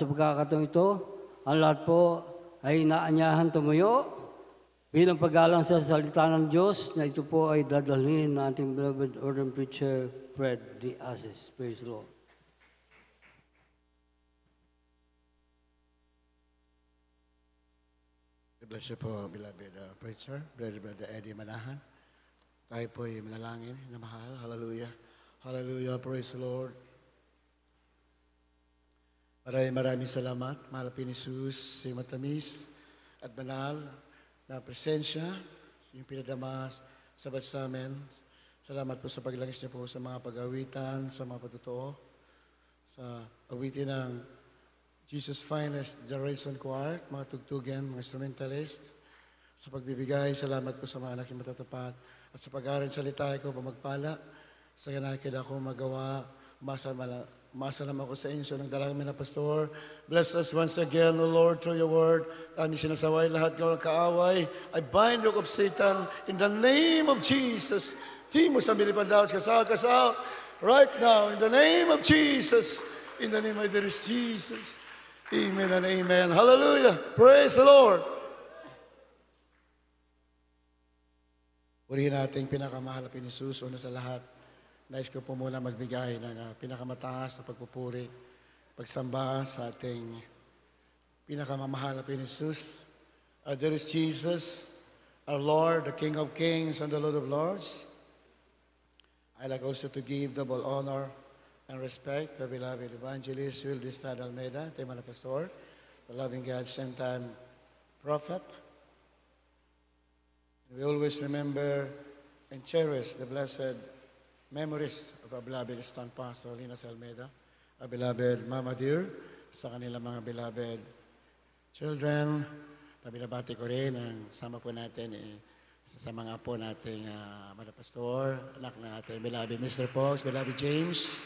Sa pagkakataong ito, ang lahat po ay naanyahan tumuyo bilang paggalang sa salita ng Diyos na ito po ay dadalhin ng ating beloved ordained preacher, Fred D. Asis. Praise the Lord. Bless you po, beloved uh, preacher, brother, brother Eddie Manahan. Tayo po ay manalangin na mahal. Hallelujah. Hallelujah. Praise the Lord. Maraming maraming salamat, mahal Pinisus, sa matamis at banal na presensya, yung pinadama sa bansa Salamat po sa paglangis niyo po sa mga pag-awitan, sa mga patutuo, sa awitin ng Jesus Finest Generation Choir, mga tugtugan, mga instrumentalist, sa pagbibigay, salamat po sa mga anak matatapat, at sa pag-aaral salita ko, magpala sa ganakil ako magawa, umasa Masalam ako sa inyo So, ng kami na pastor. Bless us once again, O Lord, through your word. Kami sinasaway lahat ng kaaway. I bind you of Satan in the name of Jesus. Timo sa milipandaos, kasal, kasal. Right now, in the name of Jesus. In the name of there is Jesus. Amen and amen. Hallelujah. Praise the Lord. Purihin natin pinakamahal na pinisus o na sa lahat. Nais ko po muna magbigay ng uh, pinakamataas na pagpupuri, pagsamba sa ating pinakamamahal na Pinisus. Uh, there is Jesus, our Lord, the King of Kings and the Lord of Lords. I like also to give double honor and respect to beloved evangelist Will Distad Almeida, Tema Pastor, the loving God, same time prophet. And we always remember and cherish the blessed memories of our beloved Stan Pastor Lina Almeida, our beloved Mama Dear, sa kanila mga beloved children. Tabinabati ko rin ang sama po natin eh, sa mga po nating uh, ah, Madam Pastor, anak na ating beloved Mr. Fox, beloved James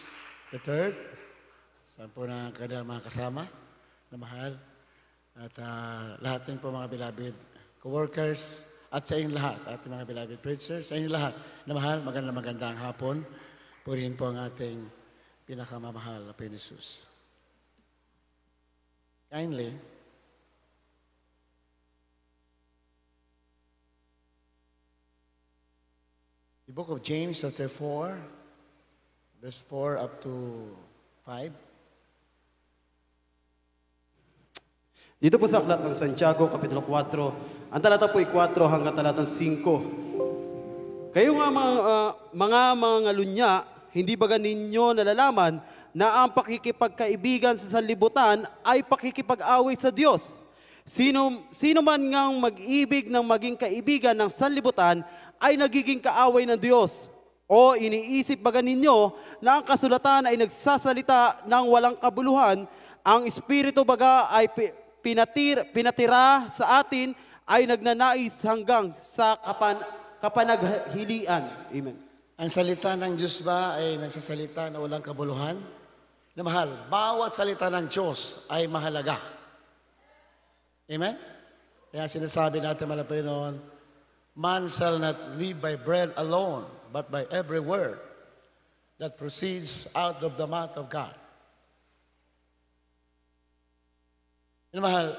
the third. Saan po na kanilang mga kasama na mahal. At uh, lahat din po mga beloved co-workers, at sa inyong lahat, ating mga beloved preachers, sa inyong lahat na mahal, maganda magandang hapon. Purihin po ang ating pinakamamahal na Pinisus. Kindly, the book of James chapter 4, verse 4 up to 5. Dito po sa aklat ng Santiago, Kapitulo 4, ang talata po ay 4 hanggang talatang 5. Kayo nga mga, uh, mga mga lunya, hindi ba ninyo nalalaman na ang pakikipagkaibigan sa sanlibutan ay pakikipag-away sa Diyos? Sino, sino man ngang mag-ibig ng maging kaibigan ng sanlibutan ay nagiging kaaway ng Diyos. O iniisip ba ninyo na ang kasulatan ay nagsasalita ng walang kabuluhan, ang Espiritu baga ay pinatir, pinatira sa atin ay nagnanais hanggang sa kapan kapanaghilian. Amen. Ang salita ng Diyos ba ay nagsasalita na walang kabuluhan? Na mahal, bawat salita ng Diyos ay mahalaga. Amen? Kaya sinasabi natin malapay noon, Man shall not live by bread alone, but by every word that proceeds out of the mouth of God. Yung mahal,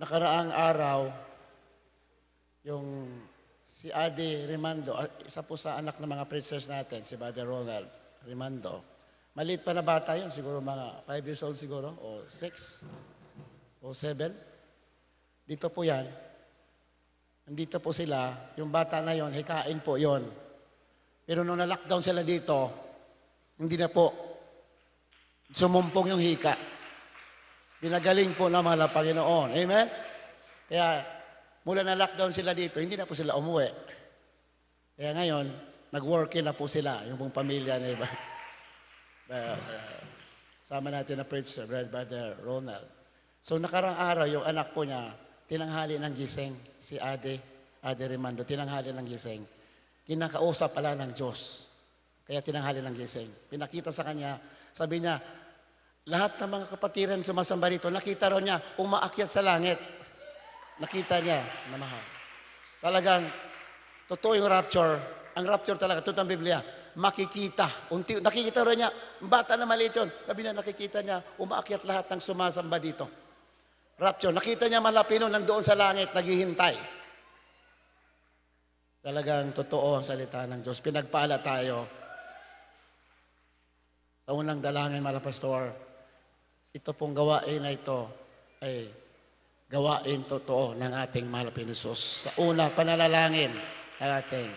nakaraang araw, yung si Adi Rimando, ah, isa po sa anak ng mga princess natin, si Brother Ronald Rimando. Maliit pa na bata yun, siguro mga 5 years old siguro, o 6, o 7. Dito po yan. Nandito po sila, yung bata na yon, hikain po yon. Pero nung na-lockdown sila dito, hindi na po sumumpong yung hika. Pinagaling po naman ang Panginoon. Amen? Kaya mula na lockdown sila dito, hindi na po sila umuwi. Kaya ngayon, nag-working na po sila, yung buong pamilya na iba. uh, sama natin na preach, uh, Brad Brother Ronald. So nakarang araw, yung anak po niya, tinanghali ng gising, si Ade, Ade Rimando, tinanghali ng gising. Kinakausap pala ng Diyos. Kaya tinanghali ng gising. Pinakita sa kanya, sabi niya, lahat ng mga kapatiran sumasamba rito, nakita raw niya, umaakyat sa langit. Nakita niya na mahal. Talagang, totoo yung rapture. Ang rapture talaga, totoo ang Biblia. Makikita. Unti, nakikita raw niya, bata na maliit yun. Sabi niya, nakikita niya, umaakyat lahat ng sumasamba dito. Rapture. Nakita niya malapino doon sa langit, naghihintay. Talagang totoo ang salita ng Diyos. Pinagpala tayo sa unang dalangin, mga pastor, ito pong gawain na ito ay gawain totoo ng ating mahal Pinisos. Sa una, panalalangin ng ating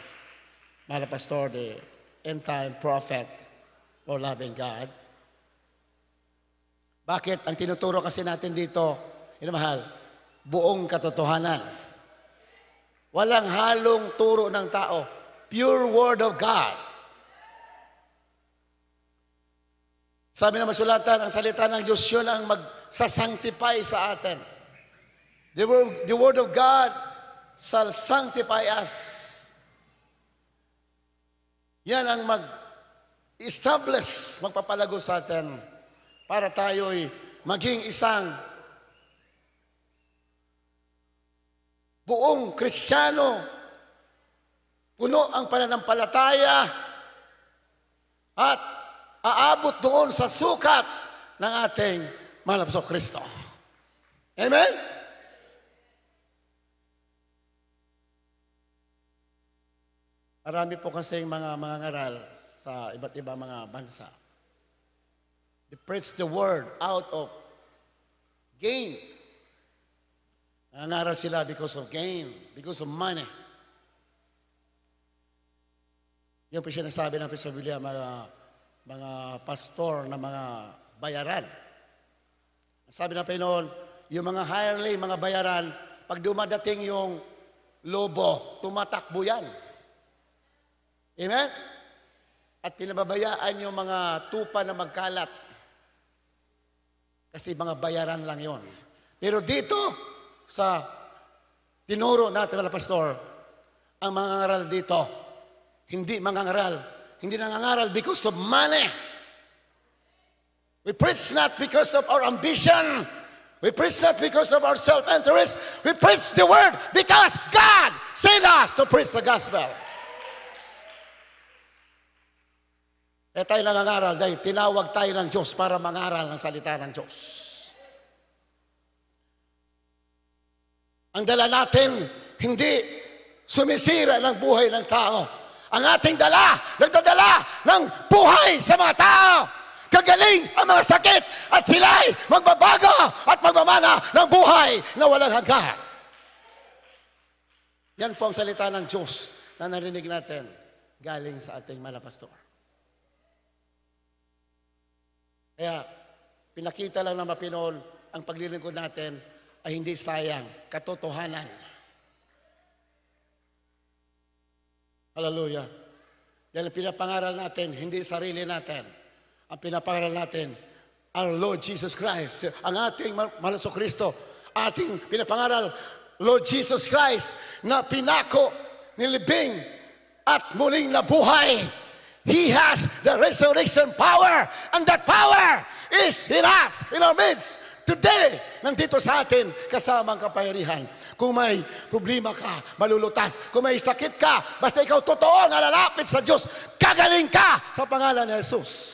mahal Pastor, the end-time prophet or loving God. Bakit? Ang tinuturo kasi natin dito, inamahal, buong katotohanan. Walang halong turo ng tao. Pure word of God. Sabi na masulatan, ang salita ng Diyos yun ang magsasanctify sa atin. The word, the word of God shall sanctify us. Yan ang mag-establish, magpapalago sa atin para tayo'y maging isang buong kristyano, puno ang pananampalataya at aabot doon sa sukat ng ating malapso Kristo. Amen? Marami po kasi mga mga ngaral sa iba't iba mga bansa. They preach the word out of gain. Nangaral sila because of gain, because of money. Yung po sinasabi ng Pisa Biblia, mga mga pastor na mga bayaran. Sabi na Panginoon, yung mga hireling, mga bayaran, pag dumadating yung lobo, tumatakbo yan. Amen? At pinababayaan yung mga tupa na magkalat. Kasi mga bayaran lang yon. Pero dito, sa tinuro natin, wala pastor, ang mga ngaral dito, hindi mga ngaral, hindi nangangaral because of money. We preach not because of our ambition. We preach not because of our self-interest. We preach the word because God sent us to preach the gospel. Eh tayo nangangaral dahil tinawag tayo ng Diyos para mangaral ng salita ng Diyos. Ang dala natin, hindi sumisira ng buhay ng tao ang ating dala, nagdadala ng buhay sa mga tao. Kagaling ang mga sakit at sila'y magbabago at magmamana ng buhay na walang hanggan. Yan po ang salita ng Diyos na narinig natin galing sa ating malapastor. Kaya, pinakita lang ng mapinol ang paglilingkod natin ay hindi sayang, katotohanan. Hallelujah. Dahil pinapangaral natin, hindi sarili natin. Ang pinapangaral natin, our Lord Jesus Christ, ang ating Malaso Kristo, ating pinapangaral, Lord Jesus Christ, na pinako, nilibing, at muling nabuhay. He has the resurrection power, and that power is in us, in our midst today, nandito sa atin, kasama ang kapayarihan. Kung may problema ka, malulutas. Kung may sakit ka, basta ikaw totoo na lalapit sa Diyos, kagaling ka sa pangalan ni Jesus.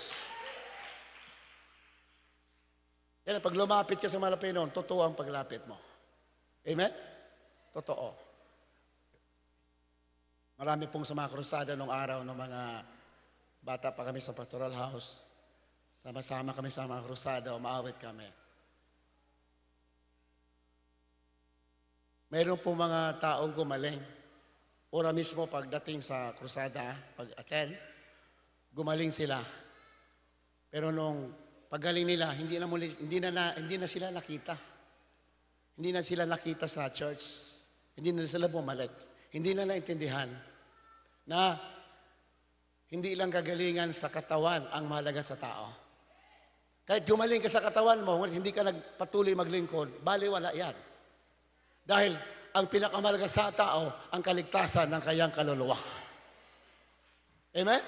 Yan, pag lumapit ka sa malapit noon, totoo ang paglapit mo. Amen? Totoo. Marami pong sa mga krusada nung araw ng mga bata pa kami sa pastoral house. Sama-sama kami sa mga krusada, umaawit kami. Mayroon po mga taong gumaling. Ora mismo pagdating sa krusada, pag-attend, gumaling sila. Pero nung paggaling nila, hindi na, muli, hindi na, na hindi na sila nakita. Hindi na sila nakita sa church. Hindi na sila bumalik. Hindi na naintindihan na hindi lang kagalingan sa katawan ang mahalaga sa tao. Kahit gumaling ka sa katawan mo, ngunit hindi ka nagpatuloy maglingkod, baliwala yan. Dahil ang pinakamalaga sa tao, ang kaligtasan ng kanyang kaluluwa. Amen?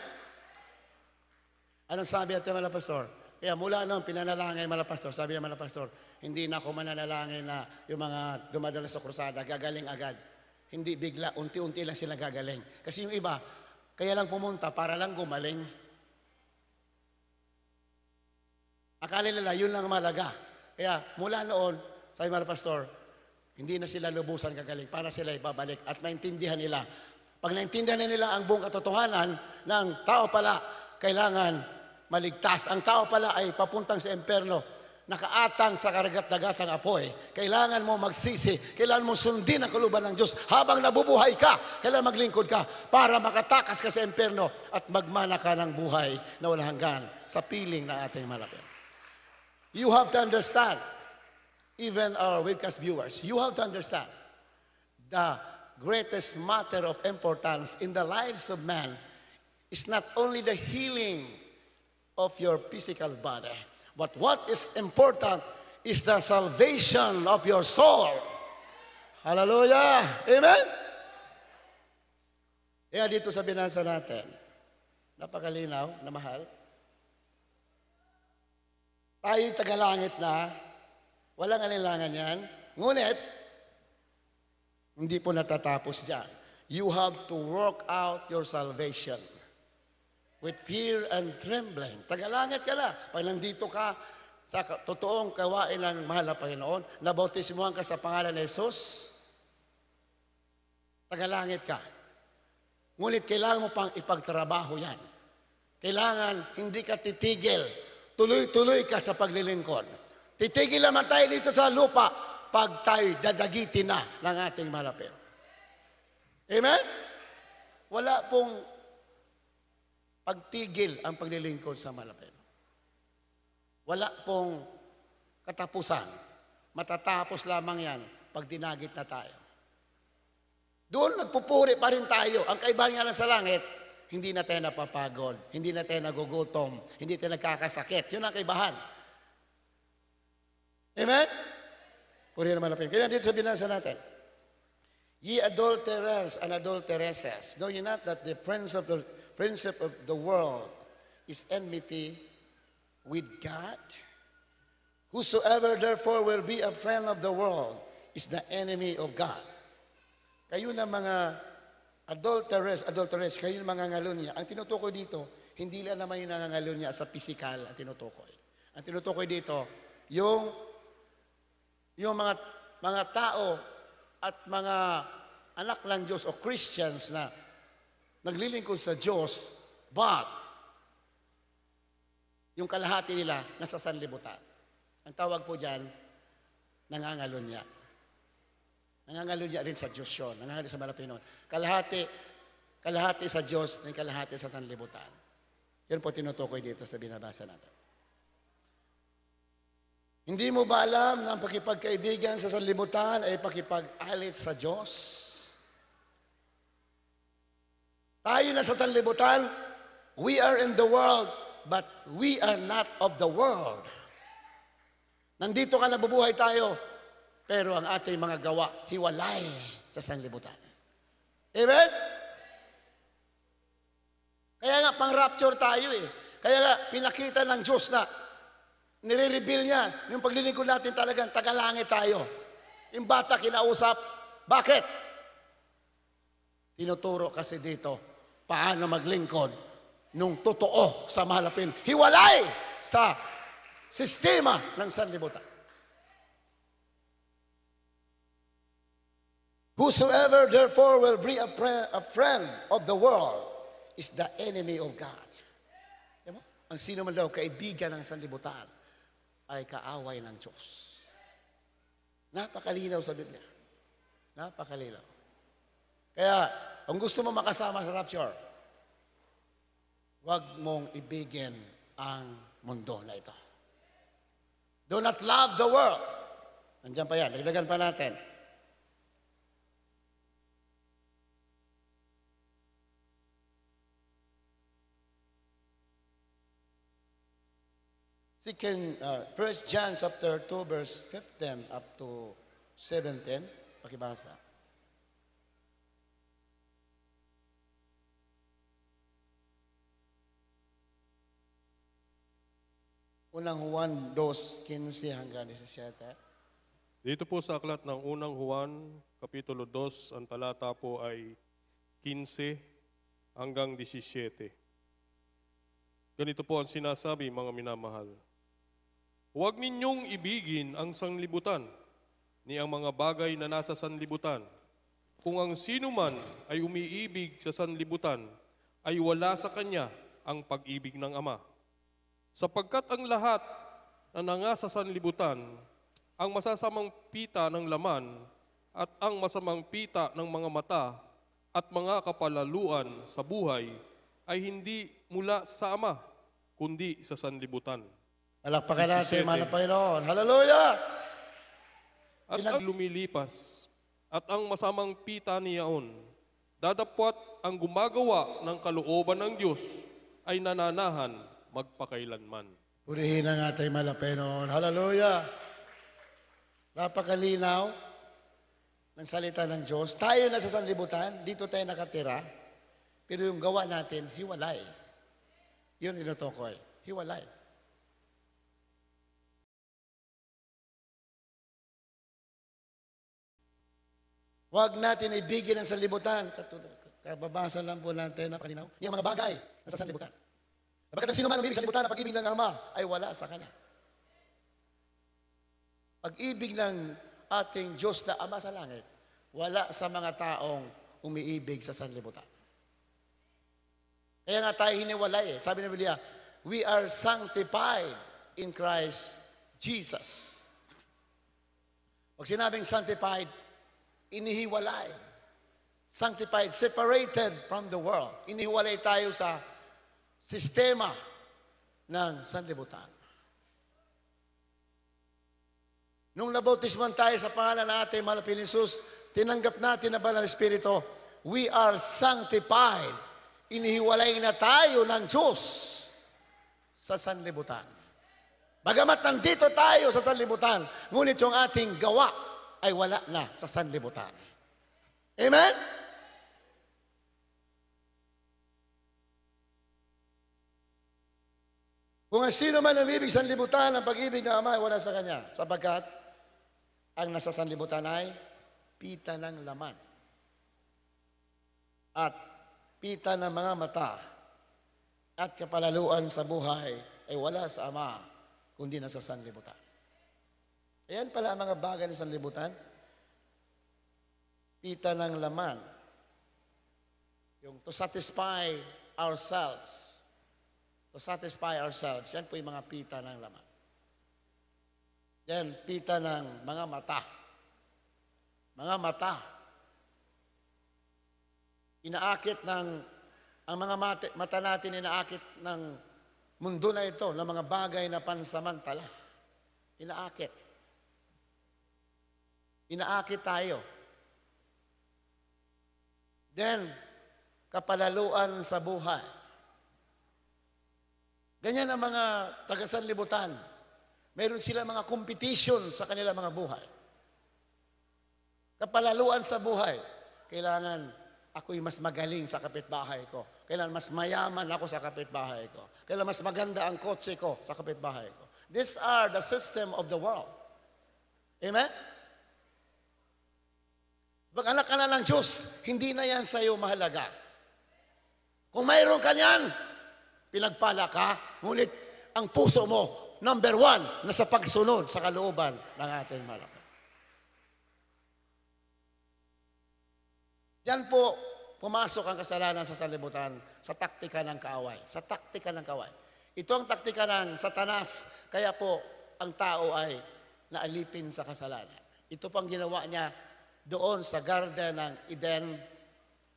Anong sabi ate mga pastor? Kaya mula noon, pinanalangay mga pastor. Sabi ng mga pastor, hindi na ako mananalangay na yung mga dumadala sa krusada, gagaling agad. Hindi bigla, unti-unti lang sila gagaling. Kasi yung iba, kaya lang pumunta para lang gumaling. Akala nila, yun lang malaga. Kaya mula noon, sabi mga pastor, hindi na sila lubusan kagaling para sila ibabalik at maintindihan nila. Pag naintindihan na nila ang buong katotohanan ng tao pala, kailangan maligtas. Ang tao pala ay papuntang sa emperno nakaatang sa karagat-dagat ang apoy. Kailangan mo magsisi. Kailangan mo sundin ang kaluban ng Diyos. Habang nabubuhay ka, kailangan maglingkod ka para makatakas ka sa emperno at magmana ka ng buhay na walang hanggan sa piling ng ating malapit. You have to understand even our webcast viewers, you have to understand the greatest matter of importance in the lives of man is not only the healing of your physical body, but what is important is the salvation of your soul. Hallelujah! Amen? Kaya dito sa binasa natin, napakalinaw na mahal, tayo tagalangit na Walang alinlangan yan. Ngunit, hindi po natatapos dyan. You have to work out your salvation with fear and trembling. Tagalangit ka na. Pag nandito ka sa totoong kawain ng mahal na Panginoon, nabautismuhan ka sa pangalan ni Jesus, tagalangit ka. Ngunit kailangan mo pang ipagtrabaho yan. Kailangan hindi ka titigil. Tuloy-tuloy ka sa paglilingkod. Titigil naman tayo dito sa lupa pag tayo dadagitin na ng ating malapit. Amen? Wala pong pagtigil ang paglilingkod sa malapit. Wala pong katapusan. Matatapos lamang yan pag dinagit na tayo. Doon nagpupuri pa rin tayo. Ang kaibahan nga lang sa langit, hindi na tayo napapagod, hindi na tayo nagugutom, hindi tayo nagkakasakit. Yun ang kaibahan. Amen? Purihin naman natin. Kaya dito sa binasa natin, Ye adulterers and adulteresses, know you not that the prince of the, prince of the world is enmity with God? Whosoever therefore will be a friend of the world is the enemy of God. Kayo na mga adulterers, adulteress, kayo na mga ngalunya. Ang tinutukoy dito, hindi lang naman yung nangangalunya sa pisikal ang tinutukoy. Ang tinutukoy dito, yung yung mga, mga tao at mga anak lang Diyos o Christians na naglilingkod sa Diyos, but yung kalahati nila nasa sanlibutan. Ang tawag po dyan, nangangalunya. Nangangalunya rin sa Diyos yun, nangangalunya sa Malapinon. Kalahati, kalahati sa Diyos, ng kalahati sa sanlibutan. Yun po tinutukoy dito sa binabasa natin. Hindi mo ba alam na ang pakipagkaibigan sa sanlibutan ay pakipag-alit sa Diyos? Tayo na sa sanlibutan, we are in the world, but we are not of the world. Nandito ka nabubuhay tayo, pero ang ating mga gawa, hiwalay sa sanlibutan. Amen? Kaya nga, pang-rapture tayo eh. Kaya nga, pinakita ng Diyos na Nire-reveal niya. Yung paglilingkod natin talagang tagalangit tayo. Yung bata kinausap, bakit? Tinuturo kasi dito, paano maglingkod nung totoo sa mahalapin. Hiwalay sa sistema ng sanlibutan. Whosoever therefore will be a, friend, a friend of the world is the enemy of God. Diba? Ang sino man daw kaibigan ng sanlibutan ay kaaway ng Diyos. Napakalinaw sa Biblia. Napakalinaw. Kaya, kung gusto mo makasama sa rapture, huwag mong ibigin ang mundo na ito. Do not love the world. Nandiyan pa yan. Dagdagan pa natin. we can, uh, 1 John chapter 2, verse 15 up to 17, pakibasa. Unang Juan 2.15 hanggang 17. Dito po sa aklat ng Unang Juan, Kapitulo 2, ang talata po ay 15 hanggang 17. Ganito po ang sinasabi, mga minamahal. Huwag ninyong ibigin ang sanglibutan ni ang mga bagay na nasa sanlibutan. Kung ang sinuman ay umiibig sa sanlibutan, ay wala sa kanya ang pag-ibig ng Ama. Sapagkat ang lahat na nanga sa sanlibutan, ang masasamang pita ng laman at ang masamang pita ng mga mata at mga kapalaluan sa buhay ay hindi mula sa Ama, kundi sa sanlibutan. Palakpakan natin, mga ng Panginoon. Hallelujah! At ang lumilipas, at ang masamang pita niyaon, dadapwat ang gumagawa ng kalooban ng Diyos ay nananahan magpakailanman. Purihin ang ating malapenon. Hallelujah! Napakalinaw ng salita ng Diyos. Tayo na sa sanlibutan, dito tayo nakatira, pero yung gawa natin, hiwalay. Yun inutukoy, hiwalay. Huwag natin ibigin ang sanlibutan. Katulad, kababasa lang po natin na kaninaw. Yung mga bagay na sa sanlibutan. Bakit ang sino man umibig sa sanlibutan na pag-ibig ng Ama ay wala sa kanya. Pag-ibig ng ating Diyos na Ama sa langit, wala sa mga taong umiibig sa sanlibutan. Kaya nga tayo hiniwalay eh. Sabi ng Biblia, we are sanctified in Christ Jesus. Pag sinabing sanctified, inihiwalay. Sanctified, separated from the world. Inihiwalay tayo sa sistema ng sanlibutan. Nung nabautisman tayo sa pangalan na ating malapin Jesus, tinanggap natin na banal Espiritu, we are sanctified. Inihiwalay na tayo ng Diyos sa sanlibutan. Bagamat nandito tayo sa sanlibutan, ngunit yung ating gawa ay wala na sa sanlibutan. Amen? Kung ang sino man ang ibig sanlibutan, ang pag-ibig ng Ama ay wala sa kanya. Sapagkat, ang nasa sanlibutan ay pita ng laman at pita ng mga mata at kapalaluan sa buhay ay wala sa Ama kundi nasa sanlibutan. Ayan pala ang mga bagay ng sanlibutan. Tita ng laman. Yung to satisfy ourselves. To satisfy ourselves. Yan po yung mga pita ng laman. Yan, pita ng mga mata. Mga mata. Inaakit ng, ang mga mata, mata natin inaakit ng mundo na ito, ng mga bagay na pansamantala. Inaakit. Inaakit tayo. Then, kapalaluan sa buhay. Ganyan ang mga tagasanlibutan. Meron sila mga competition sa kanila mga buhay. Kapalaluan sa buhay. Kailangan ako'y mas magaling sa kapitbahay ko. Kailangan mas mayaman ako sa kapitbahay ko. Kailangan mas maganda ang kotse ko sa kapitbahay ko. These are the system of the world. Amen? Mag-anak ka na ng Diyos, hindi na yan sa iyo mahalaga. Kung mayroon ka niyan, pinagpala ka, ngunit ang puso mo, number one, nasa pagsunod sa kalooban ng ating malaki. Yan po, pumasok ang kasalanan sa salibutan sa taktika ng kaaway. Sa taktika ng kaaway. Ito ang taktika ng satanas. Kaya po, ang tao ay naalipin sa kasalanan. Ito pang ginawa niya doon sa Garden ng Eden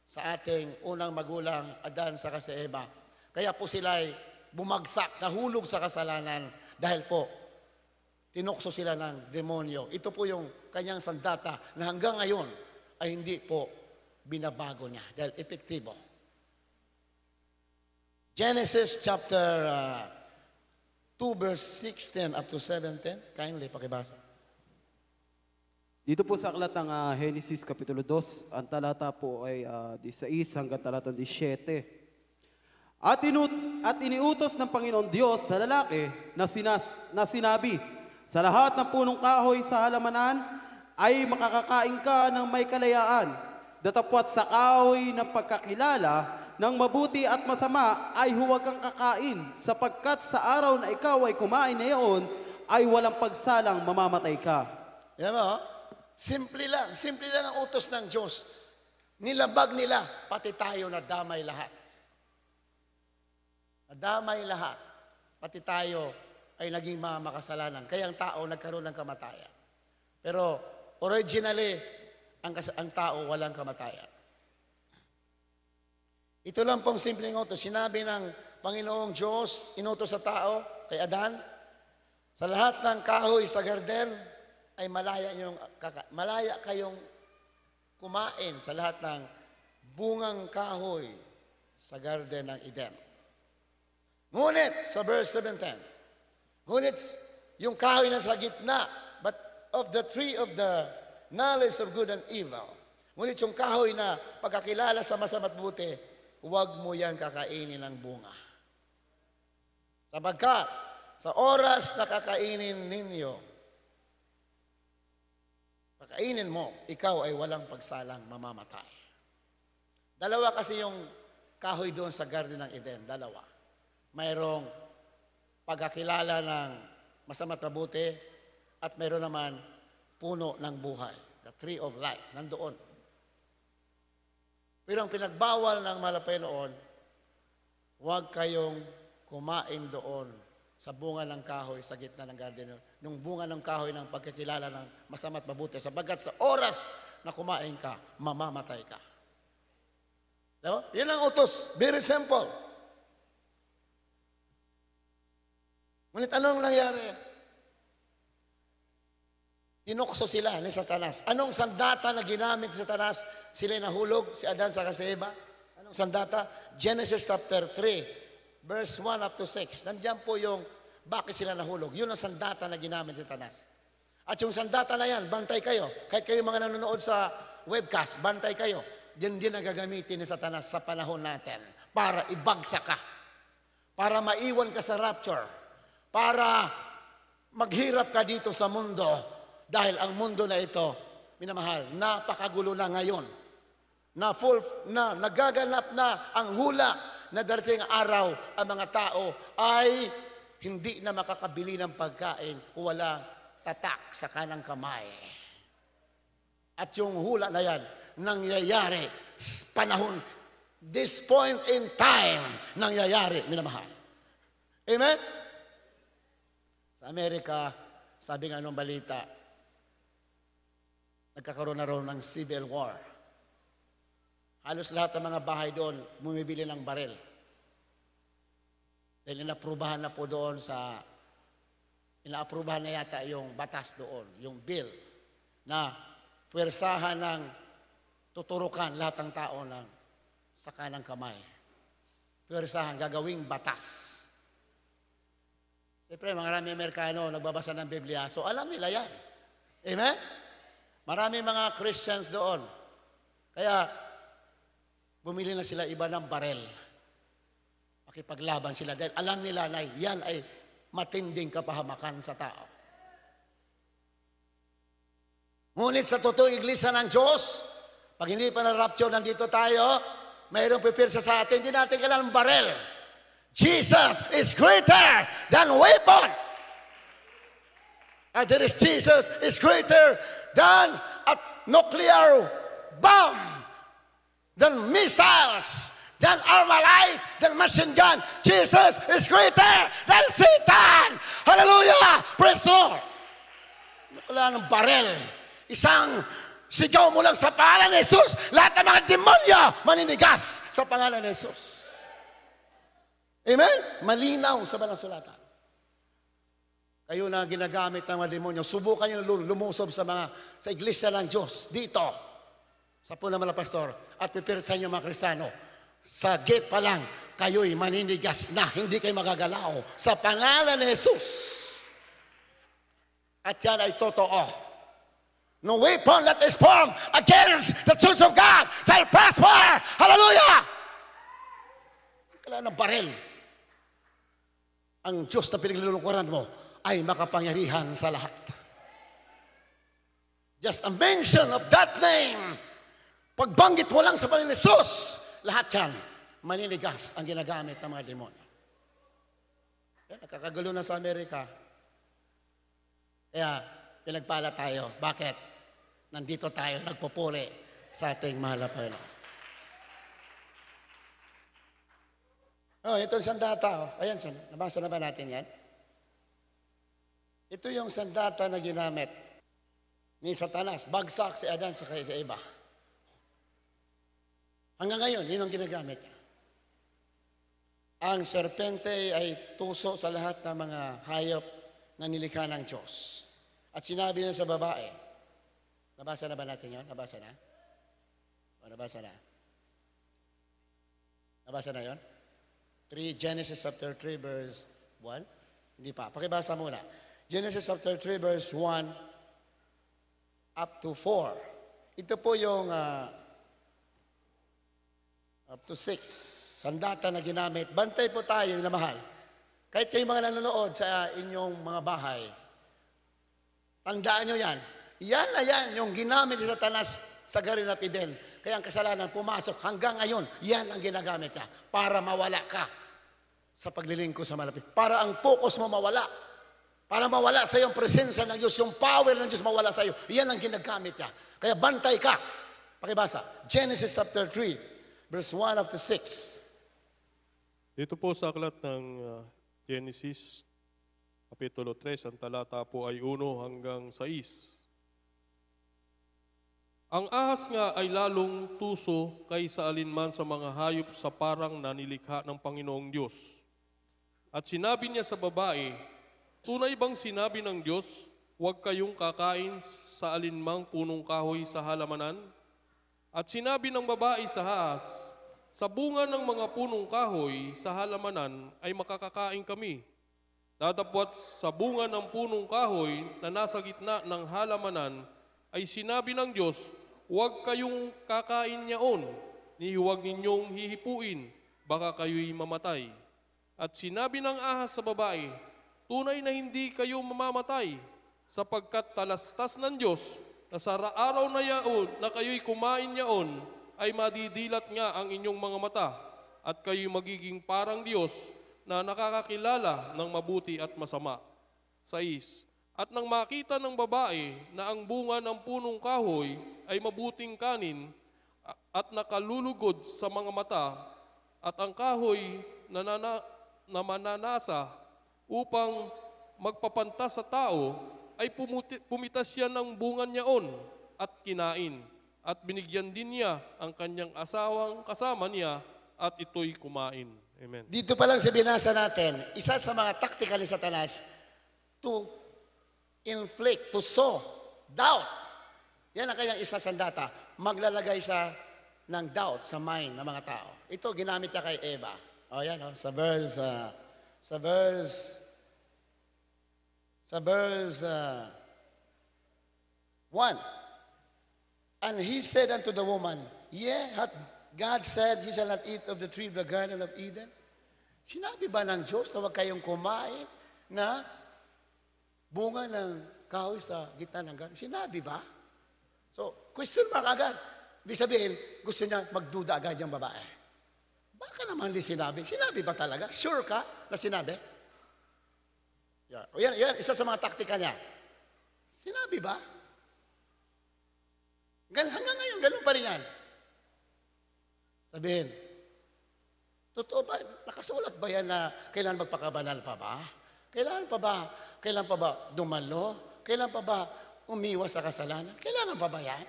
sa ating unang magulang, Adan sa si Eva. Kaya po sila ay bumagsak, nahulog sa kasalanan dahil po tinukso sila ng demonyo. Ito po yung kanyang sandata na hanggang ngayon ay hindi po binabago niya dahil epektibo. Genesis chapter uh, 2 verse 16 up to 17. Kindly pakibasa. Dito po sa aklat ng uh, ah, Genesis Kapitulo 2, ang talata po ay uh, ah, 16 hanggang talata 17. At, inut- at iniutos ng Panginoon Diyos sa lalaki na, sinas- na sinabi, Sa lahat ng punong kahoy sa halamanan ay makakakain ka ng may kalayaan. Datapwat sa kahoy na pagkakilala ng mabuti at masama ay huwag kang kakain sapagkat sa araw na ikaw ay kumain na iyon ay walang pagsalang mamamatay ka. Yan yeah, ba? Oh? Simple lang. Simple lang ang utos ng Diyos. Nilabag nila, pati tayo nadamay lahat. Nadamay lahat. Pati tayo ay naging mga makasalanan. Kaya ang tao nagkaroon ng kamatayan. Pero originally, ang, ang tao walang kamatayan. Ito lang pong simpleng utos. Sinabi ng Panginoong Diyos, inutos sa tao, kay Adan, sa lahat ng kahoy sa garden, ay malaya, yung, malaya kayong kumain sa lahat ng bungang kahoy sa Garden ng Eden. Ngunit, sa verse 7-10, ngunit yung kahoy na sa gitna, but of the tree of the knowledge of good and evil, ngunit yung kahoy na pagkakilala sa masama't buti, huwag mo yan kakainin ng bunga. Sabagkat, sa oras na kakainin ninyo, Pakainin mo, ikaw ay walang pagsalang mamamatay. Dalawa kasi yung kahoy doon sa Garden ng Eden, dalawa. Mayroong pagkakilala ng masama't mabuti at mayroon naman puno ng buhay, the tree of life, nandoon. Pero ang pinagbawal ng malapay noon, huwag kayong kumain doon sa bunga ng kahoy sa gitna ng garden. Nung bunga ng kahoy ng pagkakilala ng masama at mabuti. Sabagat sa oras na kumain ka, mamamatay ka. Diba? Yun ang utos. Very simple. Ngunit anong nangyari? Tinokso sila ni Satanas. Anong sandata na ginamit ni Satanas? Sila nahulog, si Adan sa si Anong sandata? Genesis chapter 3, verse 1 up to 6. Nandiyan po yung bakit sila nahulog. Yun ang sandata na ginamit ni Tanas. At yung sandata na yan, bantay kayo. Kahit kayo mga nanonood sa webcast, bantay kayo. Yan din ang gagamitin ni Satanas sa panahon natin para ibagsak ka. Para maiwan ka sa rapture. Para maghirap ka dito sa mundo. Dahil ang mundo na ito, minamahal, napakagulo na ngayon. Na full, na nagaganap na ang hula na darating araw, ang mga tao ay hindi na makakabili ng pagkain kung wala tatak sa kanang kamay. At yung hula na yan, nangyayari panahon, this point in time, nangyayari, minamahal. Amen? Sa Amerika, sabi nga nung balita, nagkakaroon na raw ng civil war Halos lahat ng mga bahay doon bumibili ng barel. Dahil inaprubahan na po doon sa, inaaprubahan na yata yung batas doon, yung bill, na puwersahan ng tuturukan lahat ng tao ng sa kanang kamay. Puwersahan, gagawing batas. Siyempre, marami Amerikano nagbabasa ng Biblia, so alam nila yan. Amen? Marami mga Christians doon. Kaya, bumili na sila iba ng barel. Makipaglaban sila. Dahil alam nila na yan ay matinding kapahamakan sa tao. Ngunit sa totoong iglesia ng Diyos, pag hindi pa na-rapture, nandito tayo, mayroong pipirsa sa atin, hindi natin kailangan barel. Jesus is greater than weapon. And there is Jesus is greater than a nuclear bomb than missiles, than Armalite, than machine gun. Jesus is greater than Satan. Hallelujah! Praise the Lord! Wala ng barel. Isang sigaw mo lang sa pangalan ni Jesus, lahat ng mga demonyo maninigas sa pangalan ni Jesus. Amen? Malinaw sa banang sulatan. Kayo na ginagamit ng mga demonyo, subukan yung lumusob sa mga, sa iglesia ng Diyos, dito. Sa po naman, Pastor, at prepare sa inyo mga Kristiyano, sa gate pa lang, kayo'y maninigas na, hindi kayo magagalaw. Sa pangalan ni Jesus. At yan ay totoo. No weapon that is formed against the truth of God shall prosper. Hallelujah! Kailangan ng baril. Ang Diyos na pinaglilungkuran mo ay makapangyarihan sa lahat. Just a mention of that name Pagbanggit mo lang sa pangalan ni Jesus, lahat yan, maninigas ang ginagamit ng mga demonyo. Kaya nakakagulo na sa Amerika. Kaya pinagpala tayo. Bakit? Nandito tayo nagpupuli sa ating mahal na Panginoon. Oh, ito yung sandata. Oh. Ayan, son. nabasa na ba natin yan? Ito yung sandata na ginamit ni Satanas. Bagsak si Adan sa kay sa iba. Hanggang ngayon, yun ang ginagamit niya. Ang serpente ay tuso sa lahat ng mga hayop na nilikha ng Diyos. At sinabi niya sa babae, nabasa na ba natin yon? Nabasa na? O nabasa na? Nabasa na yon? 3, Genesis chapter 3 verse 1? Hindi pa. Pakibasa muna. Genesis chapter 3 verse 1 up to 4. Ito po yung uh, Up to 6. Sandata na ginamit. Bantay po tayo, na mahal. Kahit kayong mga nanonood sa inyong mga bahay, tandaan nyo yan. Yan na yan yung ginamit ni Satanas sa garin na Pidel. Kaya ang kasalanan pumasok hanggang ngayon, yan ang ginagamit niya para mawala ka sa paglilingko sa malapit. Para ang focus mo mawala. Para mawala sa iyong presensya ng Diyos, yung power ng Diyos mawala sa iyo. Yan ang ginagamit niya. Kaya bantay ka. Pakibasa. Genesis chapter 3, verse 1 of the 6. Dito po sa aklat ng ah, Genesis, Kapitulo 3, ang talata po ay 1 hanggang 6. Ang ahas nga ay lalong tuso kaysa alinman sa mga hayop sa parang nanilikha ng Panginoong Diyos. At sinabi niya sa babae, Tunay bang sinabi ng Diyos, huwag kayong kakain sa alinmang punong kahoy sa halamanan? At sinabi ng babae sa haas, sa bunga ng mga punong kahoy sa halamanan ay makakakain kami. Dadapwat sa bunga ng punong kahoy na nasa gitna ng halamanan ay sinabi ng Diyos, huwag kayong kakain niyaon, ni huwag ninyong hihipuin, baka kayo'y mamatay. At sinabi ng ahas sa babae, tunay na hindi kayo mamamatay, sapagkat talastas ng Diyos na sa araw na yaon na kayo'y kumain yaon, ay madidilat nga ang inyong mga mata, at kayo'y magiging parang Diyos na nakakakilala ng mabuti at masama. 6. At nang makita ng babae na ang bunga ng punong kahoy ay mabuting kanin at nakalulugod sa mga mata, at ang kahoy na, nana, na mananasa upang magpapantas sa tao ay pumuti, pumitas siya ng bunga niyaon at kinain. At binigyan din niya ang kanyang asawang kasama niya at ito'y kumain. Amen. Dito pa lang sa binasa natin, isa sa mga taktika ni Satanas to inflict, to sow doubt. Yan ang kanyang isa sa data. Maglalagay siya ng doubt sa mind ng mga tao. Ito ginamit niya kay Eva. O yan, o, sa verse, uh, sa verse sa verse uh, 1. And he said unto the woman, Yea, hath God said, ye shall not eat of the tree of the garden of Eden? Sinabi ba ng Diyos na huwag kayong kumain na bunga ng kahoy sa gitna ng garden? Sinabi ba? So, question mark agad. Ibig sabihin, gusto niya magduda agad yung babae. Baka naman di sinabi. Sinabi ba talaga? Sure ka na sinabi? Yan. O yan, yan, isa sa mga taktika niya. Sinabi ba? Gan, hanggang ngayon, ganun pa rin yan. Sabihin, totoo ba? Nakasulat ba yan na kailan magpakabanal pa ba? Kailan pa ba? Kailan pa ba dumalo? Kailan pa ba umiwas sa kasalanan? Kailangan pa ba yan?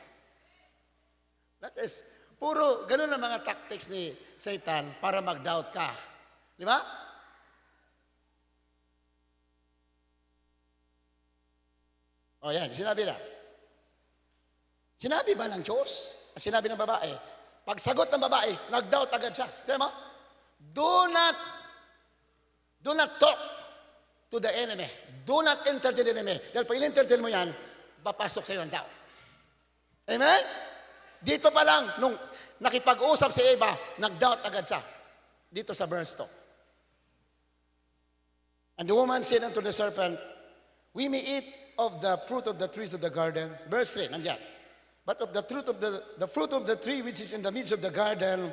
That is, puro ganun ang mga tactics ni Satan para mag-doubt ka. Di ba? O oh, yan, sinabi na. Sinabi ba ng Diyos? Ah, sinabi ng babae. Pagsagot ng babae, nag-doubt agad siya. Tiyan mo? Do not, do not talk to the enemy. Do not entertain the enemy. Dahil pag in-entertain mo yan, papasok sa iyo ang doubt. Amen? Dito pa lang, nung nakipag-usap si Eva, nag-doubt agad siya. Dito sa verse to. And the woman said unto the serpent, We may eat of the fruit of the trees of the garden, verse 3, nandiyan. But of the fruit of the, the fruit of the tree which is in the midst of the garden,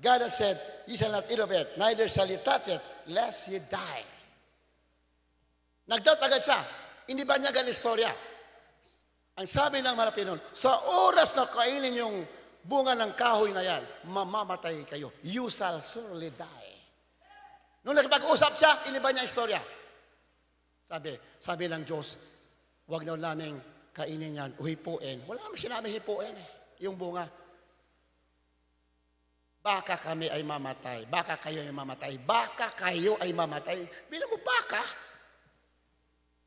God had said, Ye shall not eat of it, neither shall ye touch it, lest ye die. Nag-doubt agad siya. Hindi ba niya ganang istorya? Ang sabi ng marapin nun, sa oras na kainin yung bunga ng kahoy na yan, mamamatay kayo. You shall surely die. Nung nakipag-usap siya, hindi ba niya istorya. Sabi, sabi ng Diyos, Huwag na namin kainin yan uhipuin. Wala naman sinabi hipuin eh, yung bunga. Baka kami ay mamatay. Baka kayo ay mamatay. Baka kayo ay mamatay. Bilang mo, baka.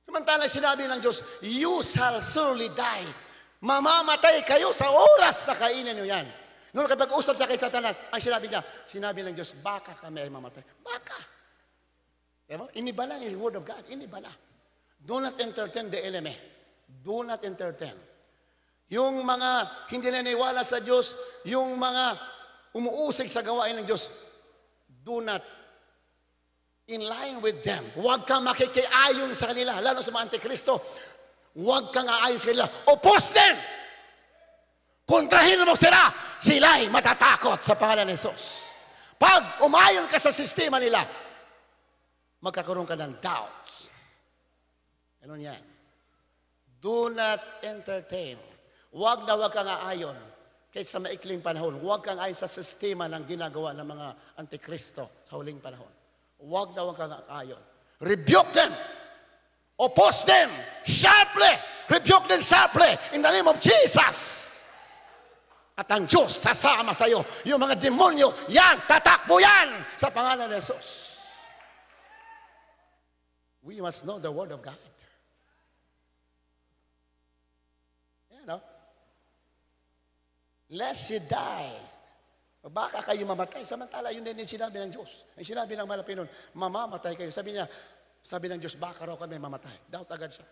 Samantala sinabi ng Diyos, you shall surely die. Mamamatay kayo sa oras na kainin nyo yan. Noon kapag-usap sa kay Satanas, ang sinabi niya, sinabi ng Diyos, baka kami ay mamatay. Baka. Diba? Iniba lang yung word of God. Iniba lang. Do not entertain the enemy. Do not entertain. Yung mga hindi naniwala sa Diyos, yung mga umuusig sa gawain ng Diyos, do not in line with them. Huwag kang makikiayon sa kanila, lalo sa mga antikristo. Huwag kang aayon sa kanila. Oppose them! Kontrahin mo sila, sila'y matatakot sa pangalan ni Jesus. Pag umayon ka sa sistema nila, magkakaroon ka ng doubts Ganun yan. Do not entertain. Huwag na huwag kang aayon kaysa maikling panahon. Huwag kang ayon sa sistema ng ginagawa ng mga antikristo sa huling panahon. Huwag na huwag kang aayon. Rebuke them. Oppose them sharply. Rebuke them sharply in the name of Jesus. At ang Diyos sasama sa iyo. Yung mga demonyo, yan, tatakbo yan sa pangalan ni Jesus. We must know the Word of God. lest you die. Baka kayo mamatay. Samantala, yun din yung sinabi ng Diyos. Ang sinabi ng Malapinon, mamamatay kayo. Sabi niya, sabi ng Diyos, baka raw kami mamatay. Doubt agad siya.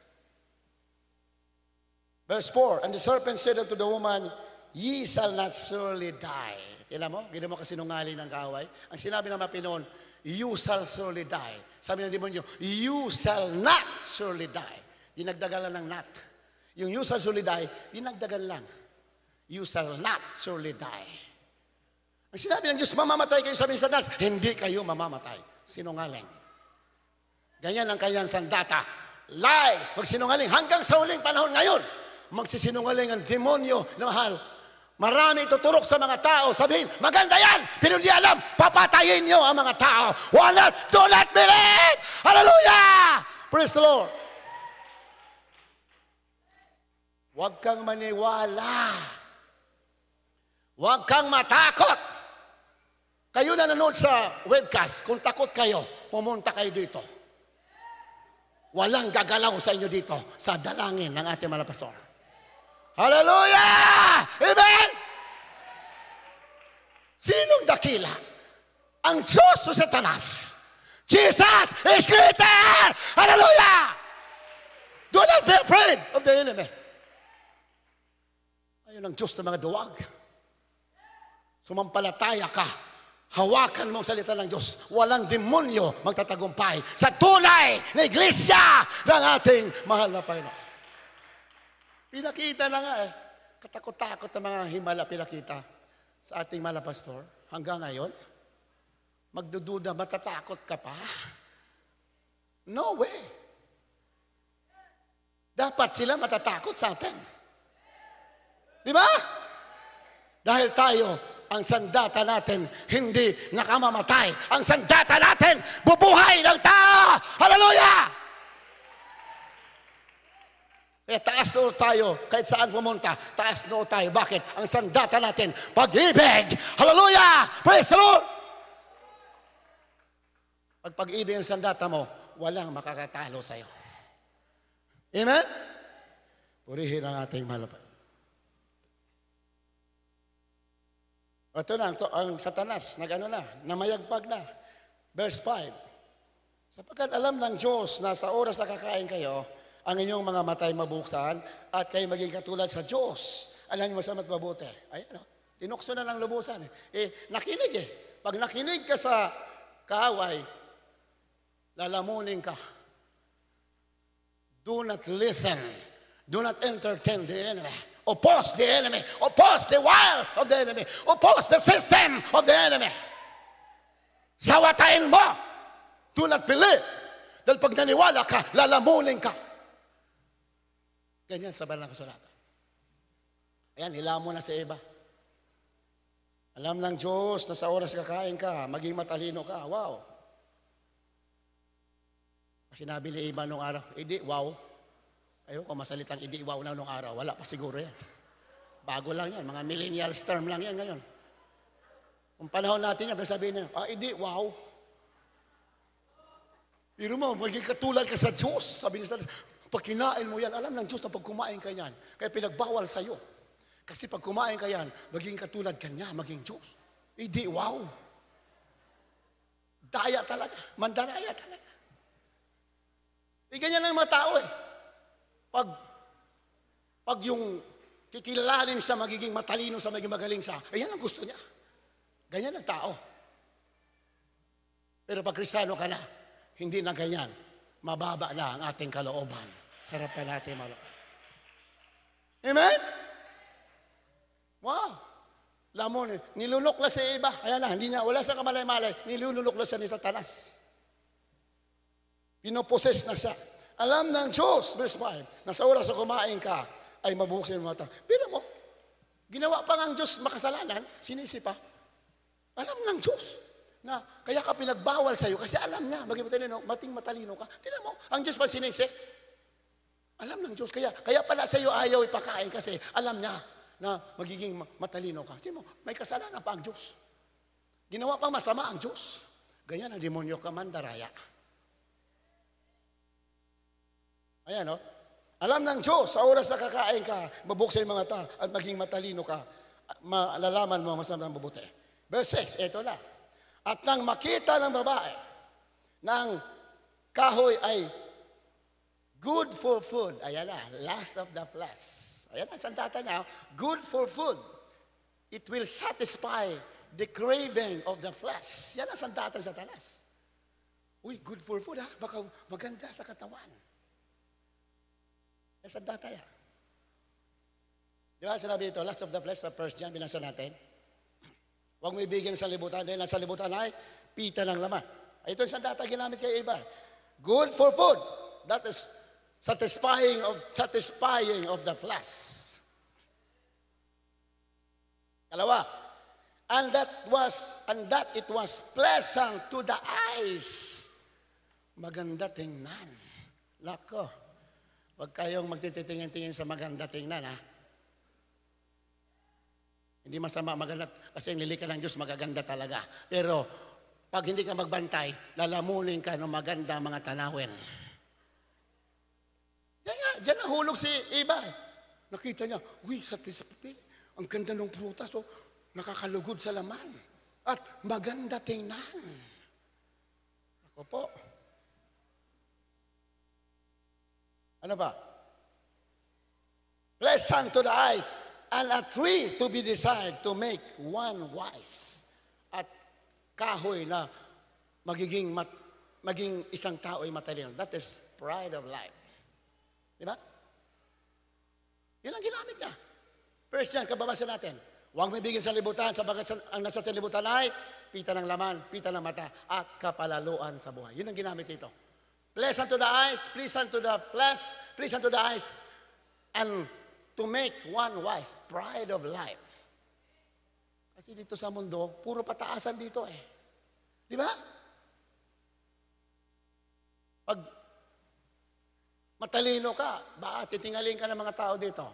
Verse 4, And the serpent said unto the woman, Ye shall not surely die. Kailan mo? Ginawa mo kasinungaling ng kaway. Ang sinabi ng Malapinon, You shall surely die. Sabi ng demonyo, You shall not surely die. Dinagdagalan ng not. Yung you shall surely die, dinagdagan lang you shall not surely die. Ang sinabi ng Diyos, mamamatay kayo sa Satanás, hindi kayo mamamatay. Sinungaling. Ganyan ang kanyang sandata. Lies. sinungaling. Hanggang sa huling panahon ngayon, magsisinungaling ang demonyo na mahal. Marami ituturok sa mga tao. Sabihin, maganda yan! Pero hindi alam, papatayin nyo ang mga tao. Wala, do not believe! Hallelujah! Praise the Lord! Huwag kang maniwala. Huwag kang matakot. Kayo na nanood sa webcast, kung takot kayo, pumunta kayo dito. Walang gagalaw sa inyo dito sa dalangin ng ating mga pastor. Hallelujah! Amen! Sinong dakila? Ang Diyos o Satanas? Jesus is greater! Hallelujah! Do not be afraid of the enemy. Ayun ang Diyos ng mga duwag. Sumampalataya ka. Hawakan mo ang salita ng Diyos. Walang demonyo magtatagumpay sa tulay na iglesia ng ating mahal na Panginoon. Pinakita na nga eh. Katakot-takot ng mga himala pinakita sa ating mahal na pastor. Hanggang ngayon, magdududa, matatakot ka pa. No way. Dapat sila matatakot sa atin. Di ba? Dahil tayo ang sandata natin hindi nakamamatay. Ang sandata natin bubuhay ng tao. Hallelujah! Kaya eh, taas noo tayo kahit saan pumunta. Taas noo tayo. Bakit? Ang sandata natin, pag-ibig. Hallelujah! Praise the Lord! Pag pag-ibig ang sandata mo, walang makakatalo sa'yo. Amen? Purihin ang ating malapit. Ito na, to, ang satanas, nagano na, namayagpag na. Verse 5. Sapagkat alam ng Diyos na sa oras na kakain kayo, ang inyong mga matay mabuksan at kayo maging katulad sa Diyos. Alam niyo masama't mabuti. Ayan, no? tinukso na lang lubusan. Eh. eh, nakinig eh. Pag nakinig ka sa kaaway, lalamunin ka. Do not listen. Do not entertain the enemy oppose the enemy, oppose the wiles of the enemy, oppose the system of the enemy. Sawatain mo. Do not believe. Dahil pag naniwala ka, lalamunin ka. Ganyan sa banal ng kasulatan. Ayan, mo na sa iba. Alam ng Diyos na sa oras kakain ka, maging matalino ka. Wow. Sinabi ni Iba nung araw, hindi, wow. Ayun, kung masalitang hindi iwaw na nung araw, wala pa siguro yan. Bago lang yan, mga millennials term lang yan ngayon. Kung panahon natin yan, sabihin na, ah, hindi, wow. Pero mo, magiging katulad ka sa Diyos. Sabi ni Satan, pag kinain mo yan, alam ng Diyos na pag kumain ka yan, kaya pinagbawal sa iyo. Kasi pag kumain ka yan, magiging katulad ka niya, maging Diyos. Hindi, wow. Daya talaga, mandaraya talaga. E ganyan ang mga tao eh. Pag, pag yung kikilalanin sa magiging matalino, sa magiging magaling sa, ayan ang gusto niya. Ganyan ang tao. Pero pag kristyano ka na, hindi na ganyan. Mababa na ang ating kalooban. Sarap pa natin malo. Amen? Wow! Lamon, eh. nilulukla sa iba. Ayan na, hindi niya, wala sa kamalay-malay. Nilulukla siya ni Satanas. Pinoposes na siya. Alam ng Diyos, verse 5, na sa oras na kumain ka, ay mabuksan mo mata. Pero mo, ginawa pa ng Diyos makasalanan, sinisip pa. Alam ng Diyos na kaya ka pinagbawal sa iyo kasi alam niya, maging matalino, mating matalino ka. Tinan mo, ang Diyos pa sinisip. Alam ng Diyos, kaya, kaya pala sa iyo ayaw ipakain kasi alam niya na magiging matalino ka. Tinan mo, may kasalanan pa ang Diyos. Ginawa pang masama ang Diyos. Ganyan ang demonyo ka, mandaraya. Ayan, oh. Alam ng Diyos, sa oras na kakain ka, mabuksan yung mga ta at maging matalino ka, malalaman mo mas ng mabuti. Verse 6, eto na. At nang makita ng babae ng kahoy ay good for food. Ayan na, last of the flesh. Ayan na, sandata na. Good for food. It will satisfy the craving of the flesh. Yan ang sandata sa talas. Uy, good for food ha? Baka maganda sa katawan. Nasanda tayo. Di ba sinabi ito, last of the flesh sa 1 John, binasa natin. Huwag mo ibigin sa libutan dahil nasa libutan ay pita ng laman. Ito isang data ginamit kay iba. Good for food. That is satisfying of satisfying of the flesh. Kalawa, and that was and that it was pleasant to the eyes. Maganda tingnan. Lako. Huwag kayong magtititingin-tingin sa maganda tingnan, ha? Hindi masama maganda kasi ang lilika ng Diyos magaganda talaga. Pero pag hindi ka magbantay, lalamunin ka ng maganda mga tanawin. Yan nga, dyan nahulog si Iba. Eh. Nakita niya, uy, sa ang ganda ng prutas, oh, nakakalugod sa laman. At maganda tingnan. Ako po, Ano pa? Less unto the eyes and a tree to be desired to make one wise. At kahoy na magiging, mat, maging isang tao ay matalino. That is pride of life. Di ba? Yun ang ginamit niya. First yan, kababasa natin. Huwag may bigyan sa libutan, sabagat ang nasa sa libutan ay pita ng laman, pita ng mata, at kapalaluan sa buhay. Yun ang ginamit nito. Please unto the eyes, please unto the flesh, please unto the eyes, and to make one wise, pride of life. Kasi dito sa mundo, puro pataasan dito eh. Di ba? Pag matalino ka, baka titingaling ka ng mga tao dito.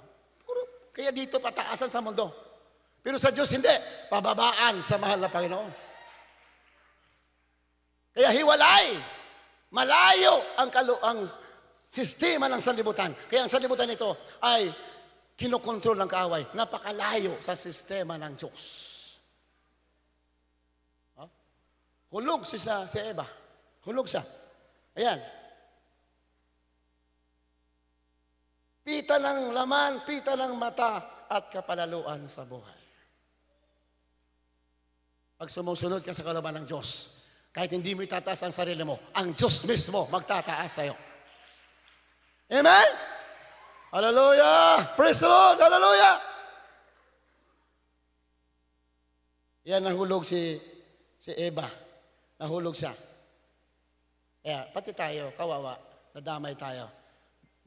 Puro, kaya dito pataasan sa mundo. Pero sa Diyos hindi, pababaan sa mahal na Panginoon. Kaya hiwalay. Malayo ang, kalu- ang sistema ng sanlibutan. Kaya ang sanlibutan ito ay kinokontrol ng kaaway. Napakalayo sa sistema ng Diyos. Huh? Ah, hulog si, sa, si Eva. Hulog siya. Ayan. Pita ng laman, pita ng mata, at kapalaluan sa buhay. Pag sumusunod ka sa kalaban ng Diyos, kahit hindi mo itataas ang sarili mo, ang Diyos mismo magtataas sa'yo. Amen? Hallelujah! Praise the Lord! Hallelujah! Yan, nahulog si, si Eva. Nahulog siya. Kaya, pati tayo, kawawa, nadamay tayo.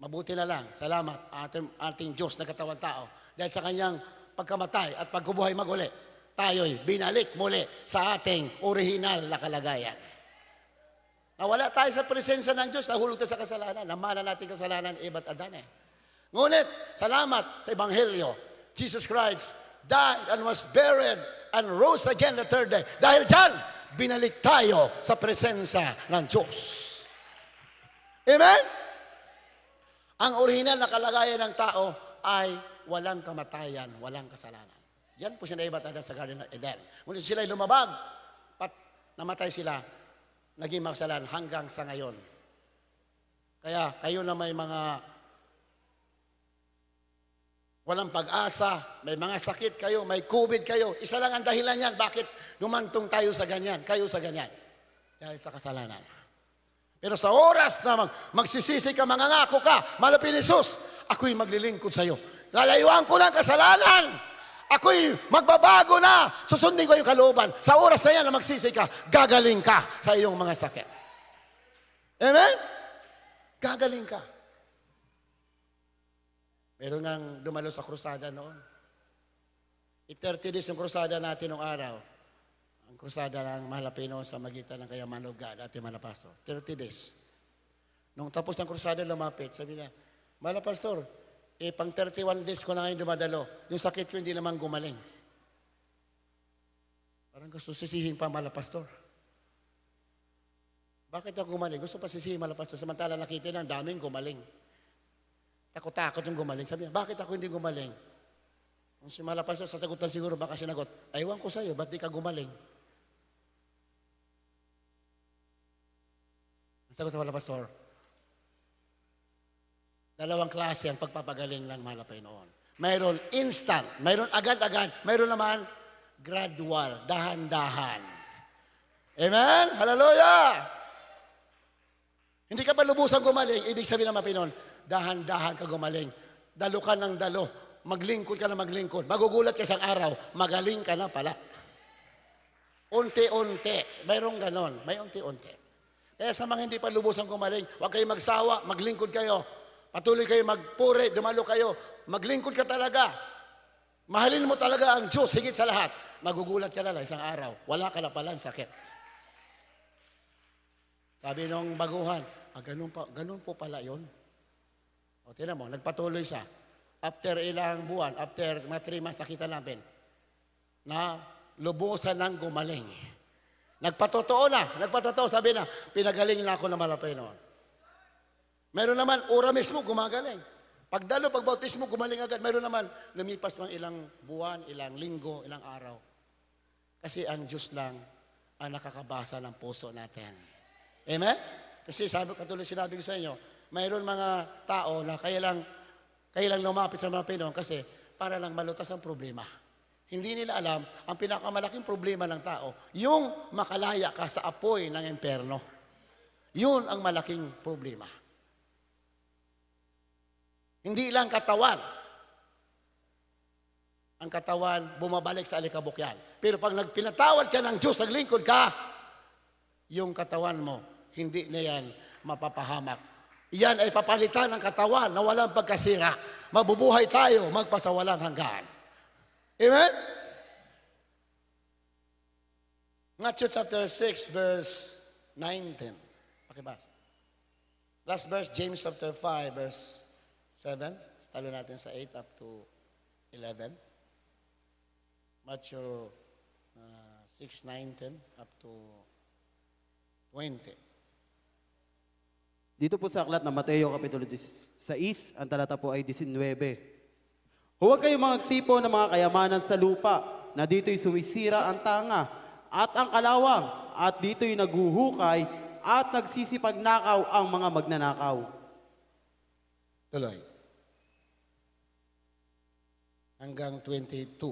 Mabuti na lang, salamat, ating, ating Diyos na katawang tao. Dahil sa kanyang pagkamatay at pagkubuhay maguli, tayo'y binalik muli sa ating orihinal na kalagayan. Nawala tayo sa presensya ng Diyos, nahulog tayo sa kasalanan, namana natin kasalanan, iba't adan Ngunit, salamat sa Ebanghelyo. Jesus Christ died and was buried and rose again the third day. Dahil dyan, binalik tayo sa presensya ng Diyos. Amen? Ang orihinal na kalagayan ng tao ay walang kamatayan, walang kasalanan. Yan po sinaibat natin sa Garden of Eden. Ngunit sila'y lumabag. Pat namatay sila. Naging makasalan hanggang sa ngayon. Kaya kayo na may mga walang pag-asa, may mga sakit kayo, may COVID kayo. Isa lang ang dahilan yan. Bakit numantong tayo sa ganyan, kayo sa ganyan? Dahil sa kasalanan. Pero sa oras na mag, magsisisi ka, mangangako ka, malapin ni Jesus, ako'y maglilingkod sa iyo. Lalayuan ko ng kasalanan ako'y magbabago na. Susundin ko yung kalooban. Sa oras na yan na magsisi ka, gagaling ka sa iyong mga sakit. Amen? Gagaling ka. Meron nang dumalo sa krusada noon. I-30 days yung krusada natin noong araw. Ang krusada ng Malapino sa magitan ng kaya Manuga, dati Malapasto. 30 days. Nung tapos ng krusada, lumapit. Sabi niya, Malapastor, eh, pang 31 days ko na ngayon dumadalo. Yung sakit ko hindi naman gumaling. Parang gusto sisihin pa malapastor. Bakit ako gumaling? Gusto pa sisihin malapastor. pastor. Samantala nakita na ang daming gumaling. Takot-takot yung gumaling. Sabi niya, bakit ako hindi gumaling? Kung si malapastor, pastor, sasagutan siguro, baka sinagot, aywan ko sa'yo, ba't di ka gumaling? Sagot sa malapastor, pastor, Dalawang klase ang pagpapagaling ng malapay noon. Mayroon instant, mayroon agad-agad, mayroon naman gradual, dahan-dahan. Amen? Hallelujah! Hindi ka ba lubusan gumaling, ibig sabihin naman Pinon, dahan-dahan ka gumaling. Dalo ka ng dalo, maglingkod ka na maglingkod. Magugulat ka isang araw, magaling ka na pala. Unti-unti. Mayroong ganon. May unti-unti. Kaya sa mga hindi pa lubusan gumaling, huwag kayong magsawa, maglingkod kayo. Patuloy kayo magpure, dumalo kayo, maglingkod ka talaga. Mahalin mo talaga ang Diyos higit sa lahat. Magugulat ka na lang isang araw. Wala ka na palang sakit. Sabi nung baguhan, ah, ganun, pa, ganun po pala yon. O tinan mo, nagpatuloy siya. After ilang buwan, after mga three months, nakita namin na lubusan ng gumaling. Nagpatotoo na. Nagpatotoo. Sabi na, pinagaling na ako ng malapay noon. Meron naman, ura mismo, gumagaling. Pagdalo, pagbautismo, gumaling agad. Meron naman, lumipas pang ilang buwan, ilang linggo, ilang araw. Kasi ang Diyos lang ang nakakabasa ng puso natin. Amen? Kasi sabi, katuloy sinabi ko sa inyo, mayroon mga tao na kaya lang, kaya lang lumapit sa mga Pinoon kasi para lang malutas ang problema. Hindi nila alam, ang pinakamalaking problema ng tao, yung makalaya ka sa apoy ng imperno. Yun ang malaking problema. Hindi lang katawan. Ang katawan, bumabalik sa alikabok yan. Pero pag nagpinatawad ka ng Diyos, naglingkod ka, yung katawan mo, hindi na yan mapapahamak. Yan ay papalitan ng katawan na walang pagkasira. Mabubuhay tayo, magpasawalang hanggan. Amen? Matthew chapter 6, verse 19. Pakibasa. Last verse, James chapter 5, verse 7. Talo natin sa 8 up to 11. Matthew uh, 6, 9, 10 up to 20. Dito po sa aklat na Mateo Kapitulo 6, ang talata po ay 19. Huwag kayong mga tipo ng mga kayamanan sa lupa na dito'y sumisira ang tanga at ang kalawang at dito'y naguhukay at nagsisipagnakaw ang mga magnanakaw. Tuloy hanggang 22.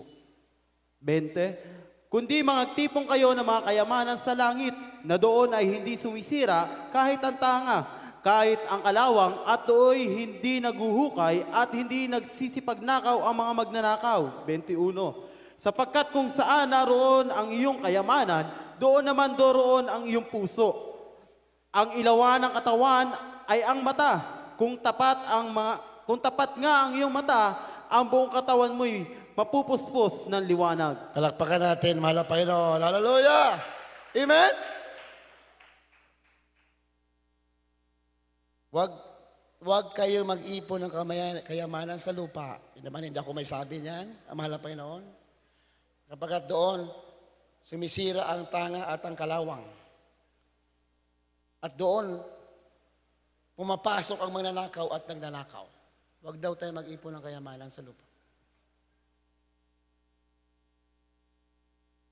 20. Kundi mga aktipong kayo ng mga kayamanan sa langit na doon ay hindi sumisira kahit ang tanga, kahit ang kalawang at dooy hindi naguhukay at hindi nagsisipagnakaw ang mga magnanakaw. 21. Sapagkat kung saan naroon ang iyong kayamanan, doon naman doon ang iyong puso. Ang ilawan ng katawan ay ang mata. Kung tapat ang mga, kung tapat nga ang iyong mata, ang buong katawan mo'y mapupuspos ng liwanag. Talakpakan natin, mahal na Panginoon. Hallelujah! Amen? Wag, wag kayo mag-ipon ng kamayan, kayamanan sa lupa. Hindi naman, hindi ako may sabi niyan, ang mahal na Panginoon. Kapag doon, sumisira ang tanga at ang kalawang. At doon, pumapasok ang magnanakaw at nagnanakaw. Huwag daw tayo mag-ipon ng kayamanan sa lupa.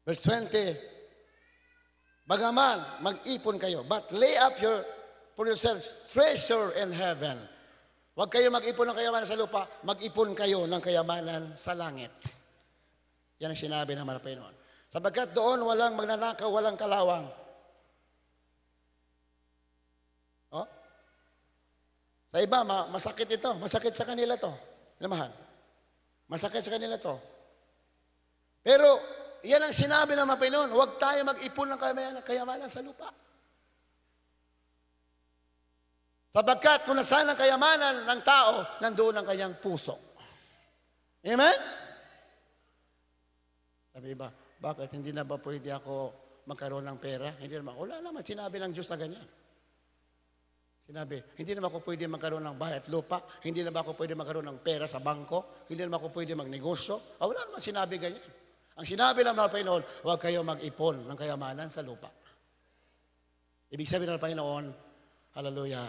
Verse 20, Bagaman, mag-ipon kayo, but lay up your, for yourselves treasure in heaven. Huwag kayo mag-ipon ng kayamanan sa lupa, mag-ipon kayo ng kayamanan sa langit. Yan ang sinabi ng Panginoon. Sabagkat doon walang magnanakaw, walang kalawang, Sa iba, masakit ito. Masakit sa kanila to. Namahan. Masakit sa kanila to. Pero, yan ang sinabi ng Panginoon. Huwag tayo mag-ipon ng kayamanan, kayamanan sa lupa. Sabagkat kung nasaan ang kayamanan ng tao, nandoon ang kanyang puso. Amen? Sabi ba, bakit hindi na ba pwede ako magkaroon ng pera? Hindi naman. Wala naman, sinabi ng Diyos na ganyan. Sinabi, hindi naman ako pwede magkaroon ng bahay at lupa, hindi naman ako pwede magkaroon ng pera sa bangko, hindi naman ako pwede magnegosyo. Ah, wala naman sinabi ganyan. Ang sinabi lang ng Panginoon, huwag kayo mag-ipon ng kayamanan sa lupa. Ibig sabihin ng Panginoon, hallelujah,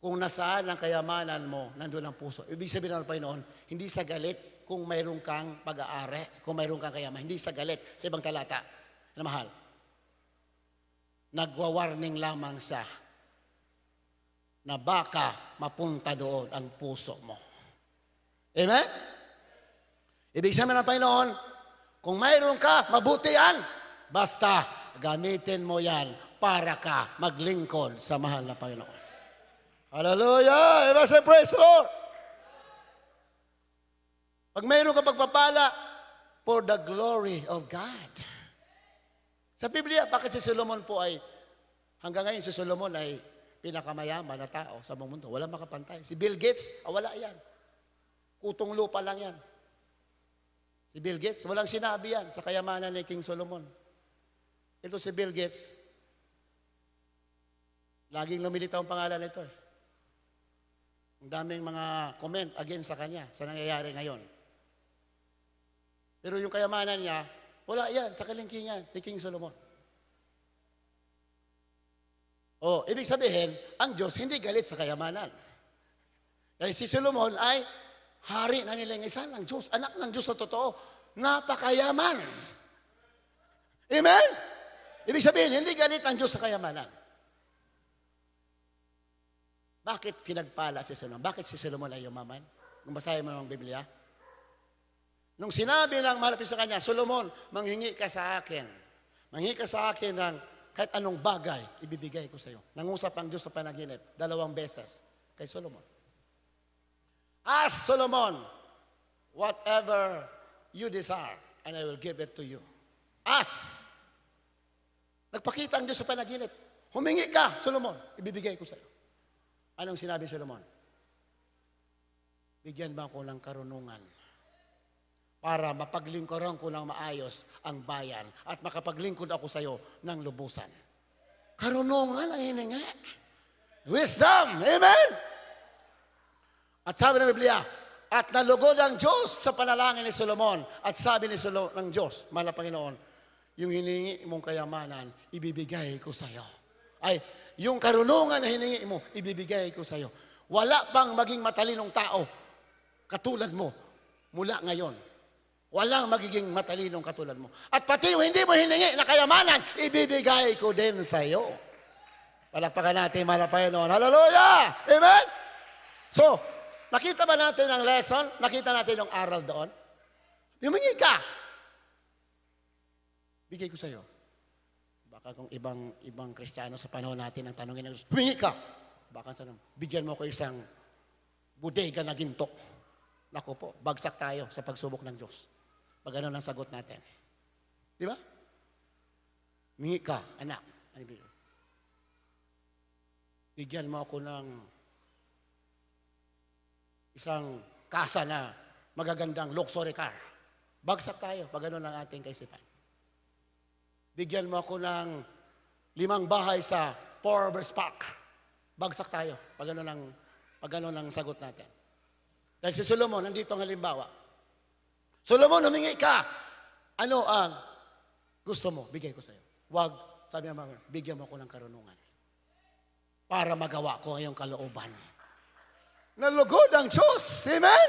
kung nasaan ang kayamanan mo, nandun ang puso. Ibig sabihin ng Panginoon, hindi sa galit kung mayroon kang pag-aari, kung mayroon kang kayamanan, hindi sa galit sa ibang talata na mahal nagwa-warning lamang siya na baka mapunta doon ang puso mo. Amen? Ibig sabihin ng Panginoon, kung mayroon ka, mabuti yan. Basta gamitin mo yan para ka maglingkod sa mahal na Panginoon. Hallelujah! Iba say praise the Lord! Pag mayroon ka pagpapala, for the glory of God. Sa Biblia, bakit si Solomon po ay, hanggang ngayon si Solomon ay pinakamayaman na tao sa buong mundo. Walang makapantay. Si Bill Gates, ah, wala yan. Kutong lupa lang yan. Si Bill Gates, walang sinabi yan sa kayamanan ni King Solomon. Ito si Bill Gates. Laging lumilitaw ang pangalan nito eh. Ang daming mga comment against sa kanya sa nangyayari ngayon. Pero yung kayamanan niya, wala yan sa kalingkingan ni King Solomon. Oh, ibig sabihin, ang Diyos hindi galit sa kayamanan. Dahil si Solomon ay hari na nila ng isa ng Diyos, anak ng Diyos sa totoo, napakayaman. Amen? Ibig sabihin, hindi galit ang Diyos sa kayamanan. Bakit pinagpala si Solomon? Bakit si Solomon ay umaman? Kung basahin mo ang Biblia, Nung sinabi ng malapit sa kanya, Solomon, manghingi ka sa akin. Manghingi ka sa akin ng kahit anong bagay, ibibigay ko sa iyo. Nangusap ang Diyos sa panaginip, dalawang beses, kay Solomon. Ask Solomon, whatever you desire, and I will give it to you. Ask. Nagpakita ang Diyos sa panaginip. Humingi ka, Solomon, ibibigay ko sa iyo. Anong sinabi Solomon? Bigyan ba ako ng karunungan para mapaglingkuran ko ng maayos ang bayan at makapaglingkod ako sa iyo ng lubusan. Karunungan ang hininga. Wisdom! Amen? At sabi ng Biblia, at nalugod ang Diyos sa panalangin ni Solomon. At sabi ni Solomon ng Diyos, Mala Panginoon, yung hiningi mong kayamanan, ibibigay ko sa iyo. Ay, yung karunungan na hiningi mo, ibibigay ko sa iyo. Wala pang maging matalinong tao katulad mo mula ngayon Walang magiging matalinong katulad mo. At pati yung hindi mo hiningi na kayamanan, ibibigay ko din sa iyo. Palakpakan natin, mga Panginoon. Hallelujah! Amen? So, nakita ba natin ang lesson? Nakita natin yung aral doon? Humingi ka. Bigay ko sa iyo. Baka kung ibang ibang Kristiyano sa panahon natin ang tanongin ng humingi ka. Baka sa bigyan mo ko isang bodega na ginto. Nako po, bagsak tayo sa pagsubok ng Diyos. Pag ano lang sagot natin. Di ba? Mingi ka, anak. Ano ba? Bigyan mo ako ng isang kasa na magagandang luxury car. Bagsak tayo pag ano lang ating kaisipan. Bigyan mo ako ng limang bahay sa Forbes Park. Bagsak tayo pag ano lang, pag ano lang sagot natin. Dahil si Solomon, nandito ang halimbawa. Solomon, humingi ka. Ano ang gusto mo? Bigay ko sa iyo. Huwag, sabi naman, bigyan mo ako ng karunungan para magawa ko ang kalooban. Nalugod ang Diyos. Amen?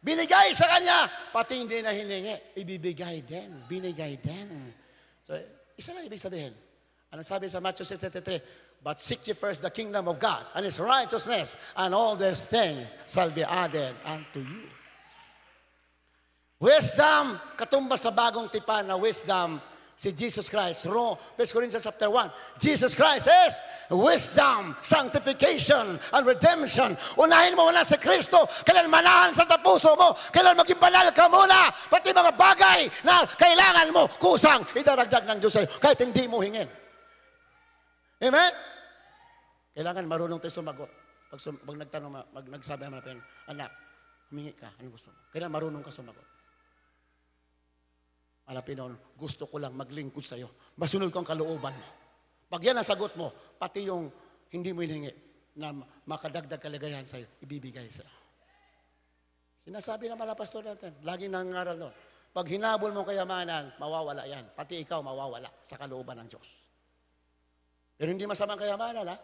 Binigay sa Kanya, pati hindi na hiningi, ibibigay din, binigay din. So, isa lang ibig sabihin. Ano sabi sa Matthew 6.33? But seek ye first the kingdom of God and His righteousness and all these things shall be added unto you. Wisdom, katumbas sa bagong tipan na wisdom, si Jesus Christ. Ro, 1 Corinthians chapter 1, Jesus Christ is wisdom, sanctification, and redemption. Unahin mo muna si Kristo, kailan manahan sa puso mo, kailan maging banal ka muna, pati mga bagay na kailangan mo, kusang idaragdag ng Diyos sa'yo, kahit hindi mo hingin. Amen? Kailangan marunong tayo sumagot. Pag, sum- pag nagtanong, mag, nagsabi natin, anak, humingi ka, ano gusto mo? Kailangan marunong ka sumagot. Anak Pinoon, gusto ko lang maglingkod sa iyo. Masunod ko ang kalooban mo. Pag yan ang sagot mo, pati yung hindi mo hiningi na makadagdag kaligayahan sa iyo, ibibigay sa iyo. Sinasabi ng mga pastor natin, lagi nangangaral doon. Pag hinabol mo kayamanan, mawawala yan. Pati ikaw mawawala sa kalooban ng Diyos. Pero hindi masamang kayamanan, ha?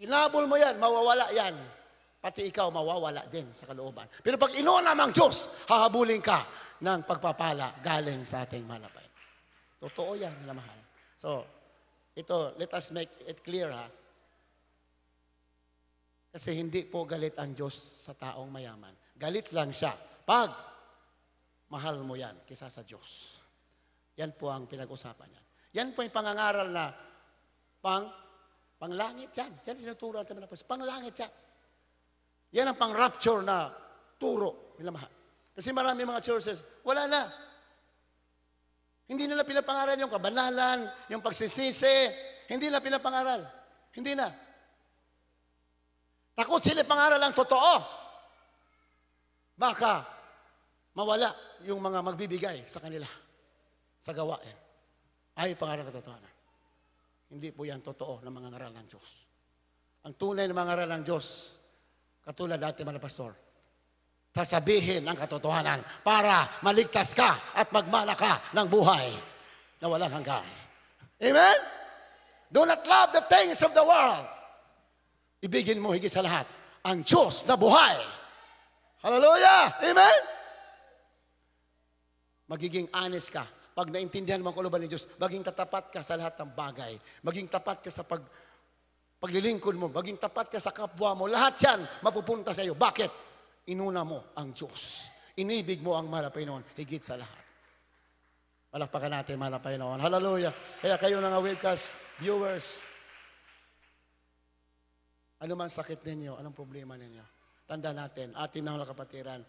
Hinabol mo yan, mawawala yan pati ikaw mawawala din sa kalooban. Pero pag inoon lamang Diyos, hahabulin ka ng pagpapala galing sa ating malapay. Totoo yan, na So, ito, let us make it clear ha. Kasi hindi po galit ang Diyos sa taong mayaman. Galit lang siya pag mahal mo yan kisa sa Diyos. Yan po ang pinag-usapan niya. Yan po yung pangangaral na pang panglangit yan. Yan yung tinuturuan natin na po. Panglangit yan. Yan ang pang-rapture na turo, minamahal. Kasi marami mga churches, wala na. Hindi nila pinapangaral yung kabanalan, yung pagsisisi. Hindi na pinapangaral. Hindi na. Takot sila pangaral ang totoo. Baka mawala yung mga magbibigay sa kanila sa gawain. Ay, pangaral katotohanan. Hindi po yan totoo ng mga ngaral ng Diyos. Ang tunay ng mga ngaral ng Diyos, Katulad dati mga pastor. Sasabihin ang katotohanan para maligtas ka at magmana ka ng buhay na walang hanggan. Amen? Do not love the things of the world. Ibigin mo higit sa lahat ang Diyos na buhay. Hallelujah! Amen? Magiging honest ka pag naintindihan mo ang kuluban ni Diyos, maging tatapat ka sa lahat ng bagay. Maging tapat ka sa pag paglilingkod mo, maging tapat ka sa kapwa mo, lahat yan mapupunta sa iyo. Bakit? Inuna mo ang Diyos. Inibig mo ang Panginoon, higit sa lahat. Palakpakan natin, mga Panginoon. Hallelujah. Kaya kayo mga webcast viewers, ano man sakit ninyo, anong problema ninyo, tanda natin, atin na mga kapatiran.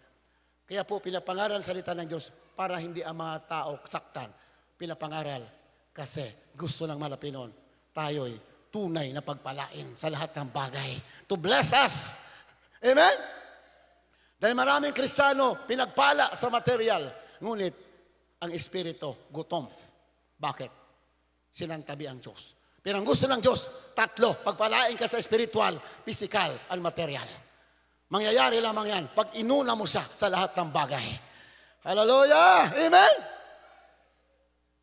Kaya po, pinapangaral salita ng Diyos para hindi ang mga tao saktan. Pinapangaral kasi gusto ng Panginoon tayo'y tunay na pagpalain sa lahat ng bagay. To bless us. Amen? Dahil maraming Kristiyano pinagpala sa material. Ngunit, ang Espiritu gutom. Bakit? Sinantabi ang Diyos. Pero ang gusto ng Diyos, tatlo, pagpalain ka sa spiritual, physical, and material. Mangyayari lamang yan pag inuna mo siya sa lahat ng bagay. Hallelujah! Amen!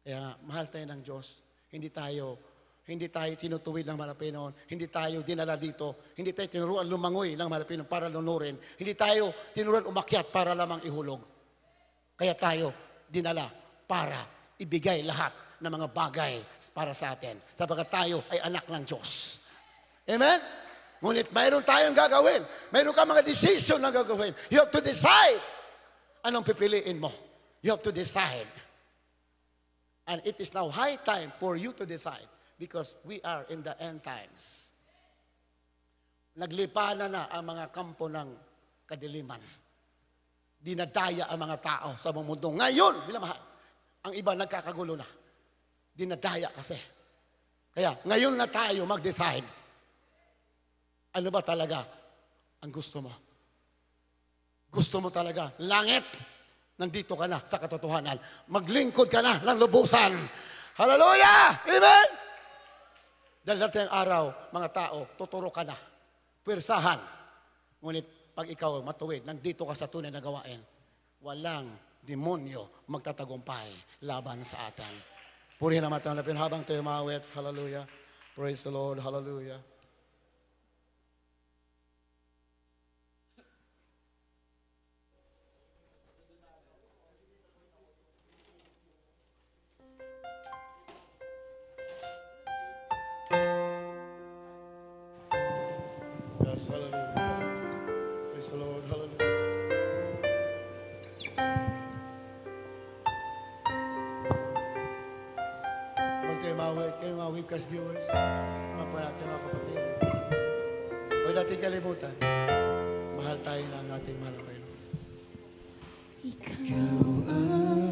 Kaya mahal tayo ng Diyos. Hindi tayo hindi tayo tinutuwid ng Panginoon. Hindi tayo dinala dito. Hindi tayo tinuruan lumangoy ng Panginoon para lunurin. Hindi tayo tinuruan umakyat para lamang ihulog. Kaya tayo dinala para ibigay lahat ng mga bagay para sa atin. Sabagat tayo ay anak ng Diyos. Amen? Ngunit mayroon tayong gagawin. Mayroon ka mga decision na gagawin. You have to decide. Anong pipiliin mo? You have to decide. And it is now high time for you to decide because we are in the end times. Naglipa na na ang mga kampo ng kadiliman. Dinadaya ang mga tao sa mundo. Ngayon, minamahal, ang iba nagkakagulo na. Dinadaya kasi. Kaya ngayon na tayo mag-decide. Ano ba talaga ang gusto mo? Gusto mo talaga langit? Nandito ka na sa katotohanan. Maglingkod ka na ng lubusan. Hallelujah! Amen! Dahil darating ang araw, mga tao, tuturo ka na. Pwersahan. Ngunit pag ikaw matuwid, nandito ka sa tunay na gawain, walang demonyo magtatagumpay laban sa atin. Purihin naman tayo na pinhabang tayo mawit. Hallelujah. Praise the Lord. Hallelujah. Praise the Lord. Hallelujah. Huwag tayo mawit. Kayo mga webcast viewers. Mga parati, mga kapatid. Huwag natin kalimutan. Mahal tayo ng ating mahal kayo. Ikaw ang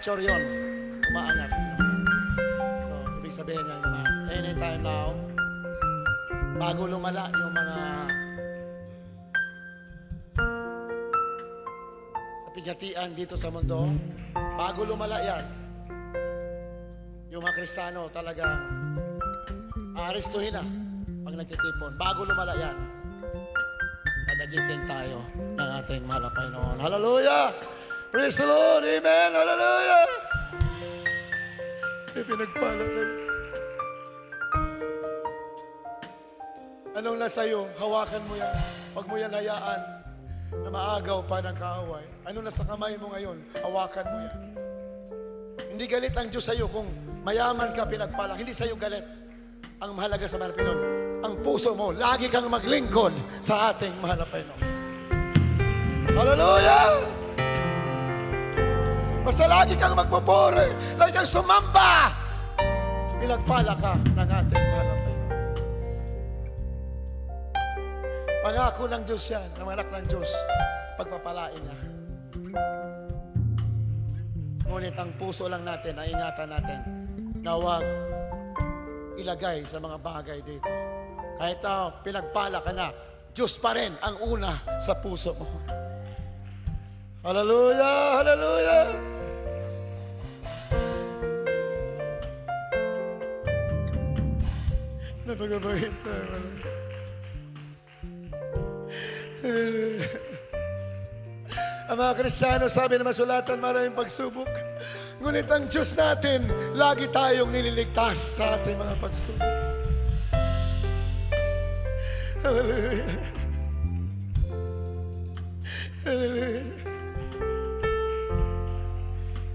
picture yon umaangat. So, ibig sabihin niya na diba, anytime now, bago lumala yung mga kapigatian dito sa mundo, bago lumala yan, yung mga kristyano talaga aristuhin na pag nagtitipon. Bago lumala yan, nadagitin tayo ng ating mahal na Panginoon. Hallelujah! Praise the Lord. Amen. Hallelujah. May pinagpala kayo. Anong nasa iyo? Hawakan mo yan. Huwag mo yan hayaan na maagaw pa ng kaaway. Anong nasa kamay mo ngayon? Hawakan mo yan. Hindi galit ang Diyos sa iyo kung mayaman ka pinagpala. Hindi sa iyo galit. Ang mahalaga sa mahal Pinoon, ang puso mo, lagi kang maglingkod sa ating mahal Pinoon. Hallelujah! Basta lagi kang magpupuri, lagi kang sumamba, pinagpala ka ng ating mahal Pangako ng Diyos yan, ng anak ng Diyos, pagpapalain niya. Ngunit ang puso lang natin, ay natin na huwag ilagay sa mga bagay dito. Kahit uh, pinagpala ka na, Diyos pa rin ang una sa puso mo. Hallelujah! Hallelujah! Napagabait na. Hallelujah. Ang mga Kristiyano, sabi na masulatan, maraming pagsubok. Ngunit ang Diyos natin, lagi tayong nililigtas sa ating mga pagsubok. Hallelujah. Hallelujah.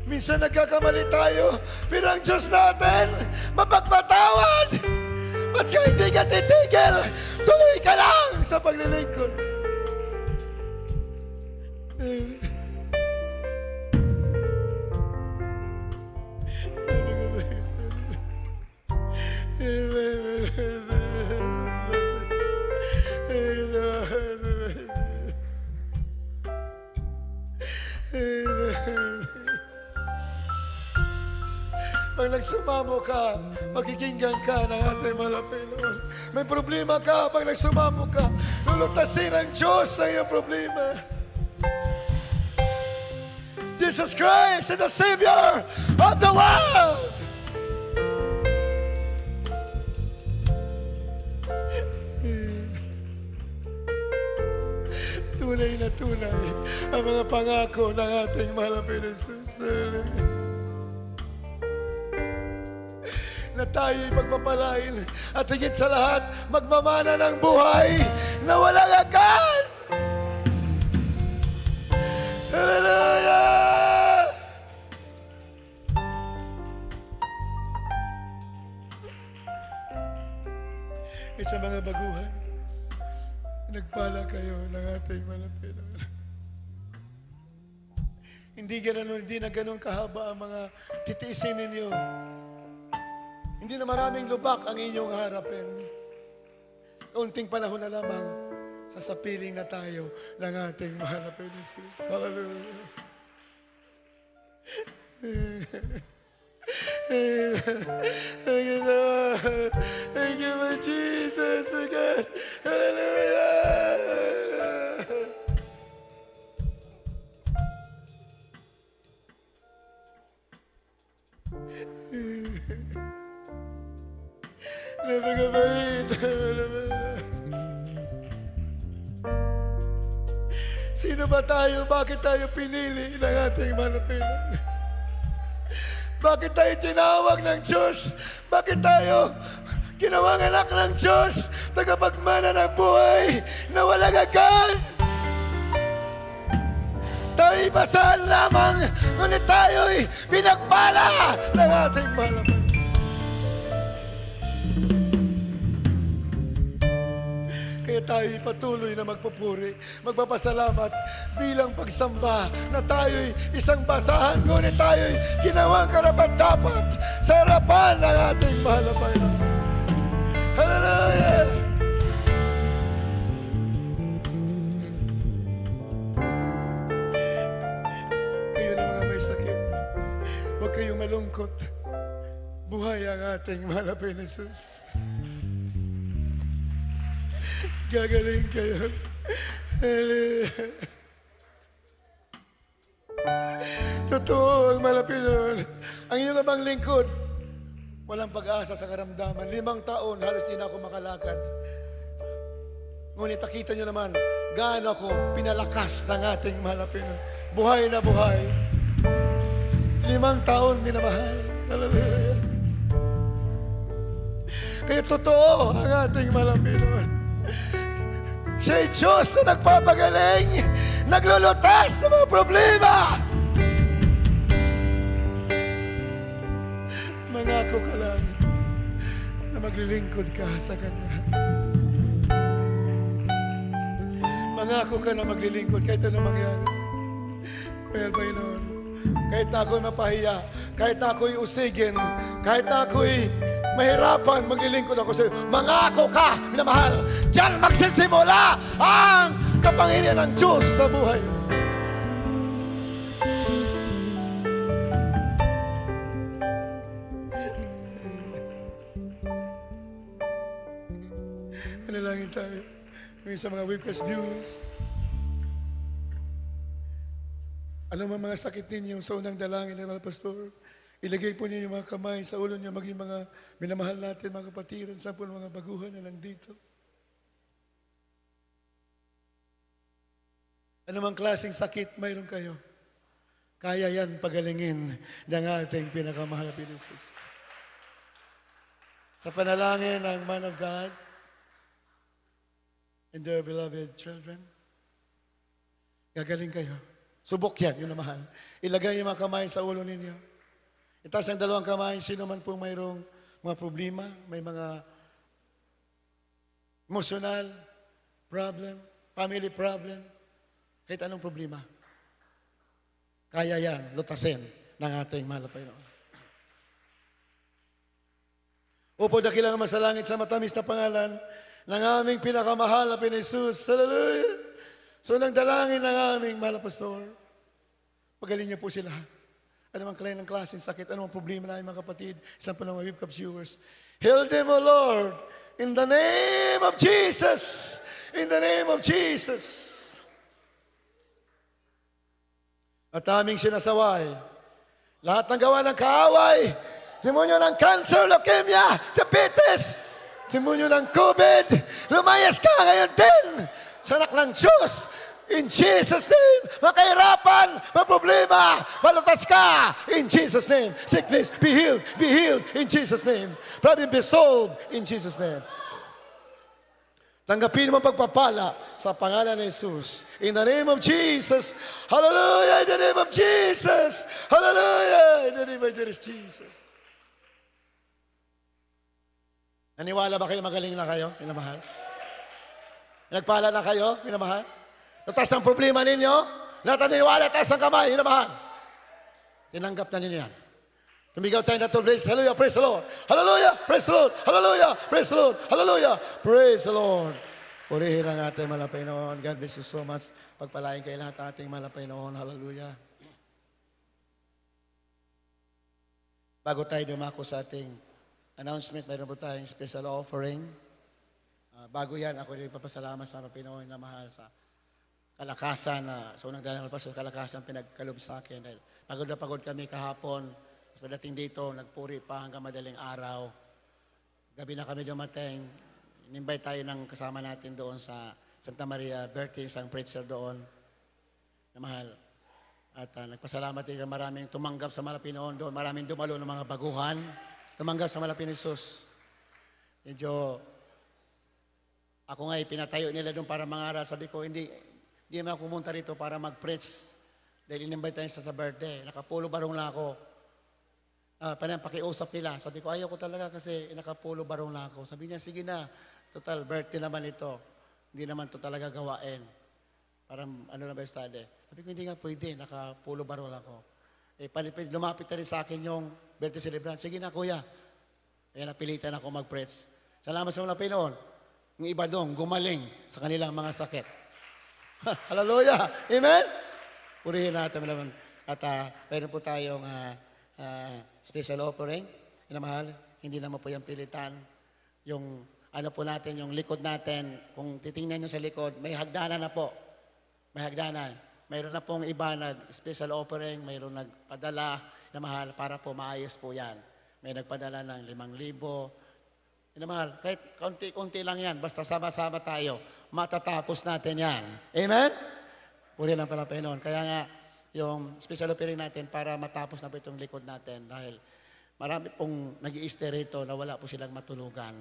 Minsan nagkakamali tayo, pero ang Diyos natin, mapagpatawad! Basta hindi ka titigil, tuloy ka lang sa paglilingkod. Hey Pag nagsumamo ka, magiginggan ka ng ating malapinoon. May problema ka, pag nagsumamo ka, lulutasin ang Diyos ang iyong problema. Jesus Christ is the Savior of the world! tunay na tunay ang mga pangako ng ating malapinoon sa na tayo'y magpapalain at higit sa lahat, magmamana ng buhay na walang hanggan! Hallelujah! Isa mga baguhan, nagpala kayo ng ating malapit. hindi ganun, hindi na ganun kahaba ang mga titiisin ninyo. Hindi na maraming lubak ang inyong harapin. Kaunting panahon na lamang, sasapiling na tayo ng ating mahal na Penisis. Hallelujah. Thank you, Lord. Thank you, my Jesus, oh God. Hallelujah. Hallelujah. Sino ba tayo? Bakit tayo pinili ng ating manapilan? Bakit tayo tinawag ng Diyos? Bakit tayo ginawang anak ng Diyos? Tagapagmana ng buhay na walang hanggan? Tayo'y basahan lamang, ngunit tayo'y pinagpala ng ating malaman. tayo'y patuloy na magpupuri, magpapasalamat bilang pagsamba na tayo'y isang basahan, ngunit tayo'y ginawang karapat-dapat sa harapan ng ating mahal na Panginoon. Hallelujah! Kayo na mga may sakit, huwag kayong malungkot. Buhay ang ating mahal na Panginoon. Gagaling kayo. Hallelujah. Totoo, ang malapit nun. Ang iyong abang lingkod, walang pag-asa sa karamdaman. Limang taon, halos di na ako makalakad. Ngunit nakita nyo naman, gaano ako pinalakas ng ating malapit Buhay na buhay. Limang taon minamahal. Hallelujah. Kaya totoo ang ating malapit nun. Siya Diyos na nagpapagaling, naglulutas sa mga problema. Mangako ka lang na maglilingkod ka sa Kanya. Mangako ka na maglilingkod kahit ano mangyari. Well, Panginoon, kahit ako'y mapahiya, kahit ako'y usigin, kahit ako'y mahirapan, maglilingkod ako sa iyo. Mangako ka, minamahal. Diyan magsisimula ang kapangyarihan ng Diyos sa buhay mo. Manalangin tayo. Ngayon sa mga request views. Alam ano mo mga sakit ninyo sa unang dalangin ng mga pastor? Ilagay po niyo yung mga kamay sa ulo niyo, maging mga minamahal natin, mga kapatiran, sa po mga baguhan na nandito. Anumang klaseng sakit mayroon kayo, kaya yan pagalingin ng ating pinakamahal na Pilisus. Sa panalangin ng man of God and their beloved children, gagaling kayo. Subok yan, yun na Ilagay yung mga kamay sa ulo ninyo. Itaas ang dalawang kamay, sino man po mayroong mga problema, may mga emotional problem, family problem, kahit anong problema. Kaya yan, lutasin ng ating mahal na Panginoon. Upo dakila sa langit sa matamis na pangalan ng aming pinakamahal na Pinisus. Hallelujah! So nang dalangin ng aming mahal na pastor, pagaling niyo po sila anumang klase ng klaseng sakit, anumang problema namin mga kapatid, isang panong Wave Cup viewers. Heal them, O Lord, in the name of Jesus! In the name of Jesus! At aming sinasaway, lahat ng gawa ng kaaway, demonyo ng cancer, leukemia, diabetes, demonyo ng COVID, lumayas ka ngayon din sa anak ng Diyos, In Jesus' name, makahirapan, maproblema, malutas ka. In Jesus' name, sickness, be healed, be healed. In Jesus' name, problem be solved. In Jesus' name. Tanggapin mo pagpapala sa pangalan ni Jesus. In the name of Jesus. Hallelujah! In the name of Jesus. Hallelujah! In the name of Jesus. Naniwala ba kayo magaling na kayo, minamahal? Nagpala na kayo, minamahal? Natas ng problema ninyo, lahat naniniwala, taas ng kamay, inabahan. Tinanggap na ninyo yan. Tumigaw tayo na to place. Hallelujah, praise the Lord. Hallelujah, praise the Lord. Hallelujah, praise the Lord. Hallelujah, praise the Lord. Purihin ang ating malapay malapinoon. God bless you so much. Pagpalain kayo lahat ating malapay malapinoon. Hallelujah. Bago tayo dumako sa ating announcement, mayroon po tayong special offering. Uh, bago yan, ako rin papasalamat sa Pinoy na mahal sa kalakasan na, so unang dahil Pastor, kalakasan pinagkalob sa akin dahil pagod na pagod kami kahapon. Tapos pagdating dito, nagpuri pa hanggang madaling araw. Gabi na kami dumating. Inimbay tayo ng kasama natin doon sa Santa Maria Bertin, isang preacher doon na mahal. At uh, nagpasalamat din ka maraming tumanggap sa Malapinoon doon. Maraming dumalo ng mga baguhan. Tumanggap sa Malapinoon Jesus. Medyo ako nga eh, pinatayo nila doon para mangaral. Sabi ko, hindi, hindi naman ako pumunta rito para mag-preach. Dahil inimbite tayo sa, birthday. Nakapulo barong lang ako. Uh, ah, panang pakiusap nila. Sabi ko, ayaw ko talaga kasi nakapulo barong lang ako. Sabi niya, sige na. Total, birthday naman ito. Hindi naman to talaga gawain. Parang ano na ba yung study? Sabi ko, hindi nga pwede. Nakapulo barong lang ako. Eh, palipid, lumapit na rin sa akin yung birthday celebrant. Sige na, kuya. Kaya napilitan ako mag-preach. Salamat sa mga Pinoon. Ng iba doon, gumaling sa kanilang mga sakit. Hallelujah. Amen? Purihin natin naman. At uh, meron po tayong uh, uh, special offering. Inamahal, hindi naman po yung pilitan. Yung ano po natin, yung likod natin, kung titingnan nyo sa likod, may hagdanan na po. May hagdanan. Mayroon na pong iba nag-special offering, mayroon nagpadala na mahal para po maayos po yan. May nagpadala ng limang libo, Inamahal, kahit konti-konti lang yan, basta sama-sama tayo, matatapos natin yan. Amen? Puri lang pala Panginoon. Kaya nga, yung special offering natin para matapos na po itong likod natin dahil marami pong nag i rito na wala po silang matulugan.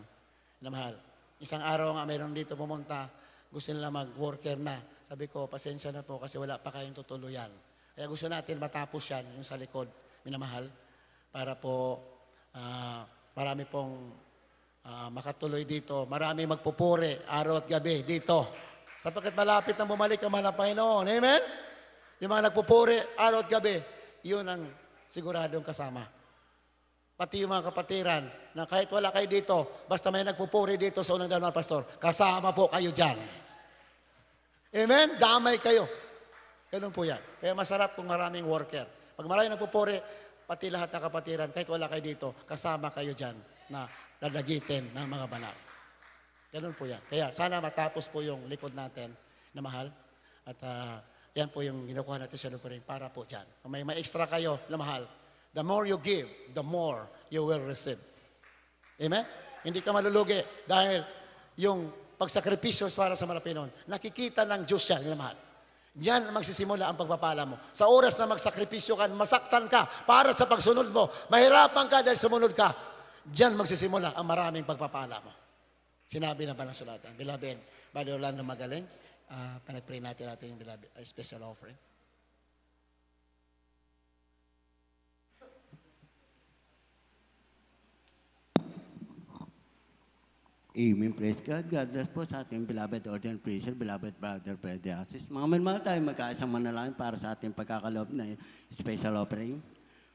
Inamahal, isang araw nga mayroon dito pumunta, gusto nila mag-worker na. Sabi ko, pasensya na po kasi wala pa kayong tutuluyan. Kaya gusto natin matapos yan, yung sa likod, minamahal, para po uh, marami pong uh, makatuloy dito. Marami magpupuri araw at gabi dito. Sapagkat malapit na bumalik ang mahal Panginoon. Amen? Yung mga nagpupuri araw at gabi, yun ang siguradong kasama. Pati yung mga kapatiran na kahit wala kayo dito, basta may nagpupuri dito sa unang dalawang pastor, kasama po kayo dyan. Amen? Damay kayo. Ganun po yan. Kaya masarap kung maraming worker. Pag marami nagpupuri, pati lahat ng kapatiran, kahit wala kayo dito, kasama kayo dyan na lalagitin ng mga banal. Ganun po yan. Kaya sana matapos po yung likod natin na mahal. At uh, yan po yung ginukuha natin sa lupa para po dyan. Kung may, may extra kayo na mahal, the more you give, the more you will receive. Amen? Hindi ka malulugi dahil yung pagsakripisyo para sa malapinon, nakikita ng Diyos yan, na mahal. Yan magsisimula ang pagpapala mo. Sa oras na magsakripisyo ka, masaktan ka para sa pagsunod mo, mahirapan ka dahil sumunod ka, Diyan magsisimula ang maraming pagpapala mo. Sinabi na ba ng sulatan? Bilabin, Bali Orlando magaling, uh, ah, panag-pray natin natin yung bilabin, uh, special offering. Amen. Praise God. God bless po sa ating beloved ordained preacher, beloved brother, brother Asis. Mga manmal tayo magkaisang manalangin para sa ating pagkakaloob na special offering.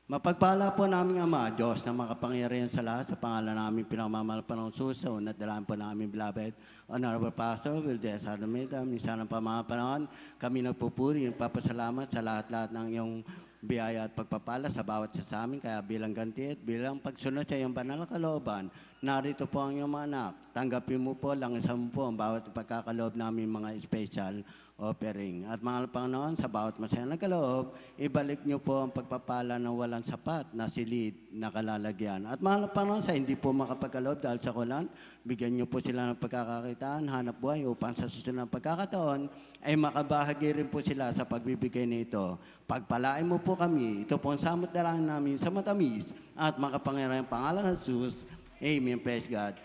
Mapagpala po namin Ama, Diyos na makapangyarihan sa lahat sa pangalan namin pinamamahal pa ng suso na dalaan po namin beloved. Honorable Pastor Vildez Armida, minsan ng pamahapanahon, kami nagpupuri at papasalamat sa lahat-lahat ng iyong biyaya at pagpapala sa bawat isa sa amin. Kaya bilang ganti at bilang pagsunod sa iyong banal na kalooban, narito po ang iyong anak. Tanggapin mo po lang isang po ang bawat pagkakaloob namin mga special offering. At mga Panginoon, sa bawat masayang nagkaloob, ibalik niyo po ang pagpapala ng walang sapat na silid na kalalagyan. At mga Panginoon, sa hindi po makapagkaloob dahil sa kulan, bigyan niyo po sila ng pagkakakitaan, hanap buhay upang sa susunod ng pagkakataon ay makabahagi rin po sila sa pagbibigay nito. Pagpalain mo po kami, ito po ang samot na lang namin sa matamis at makapangyarihan pangalan ng Jesus. Amen. Praise God.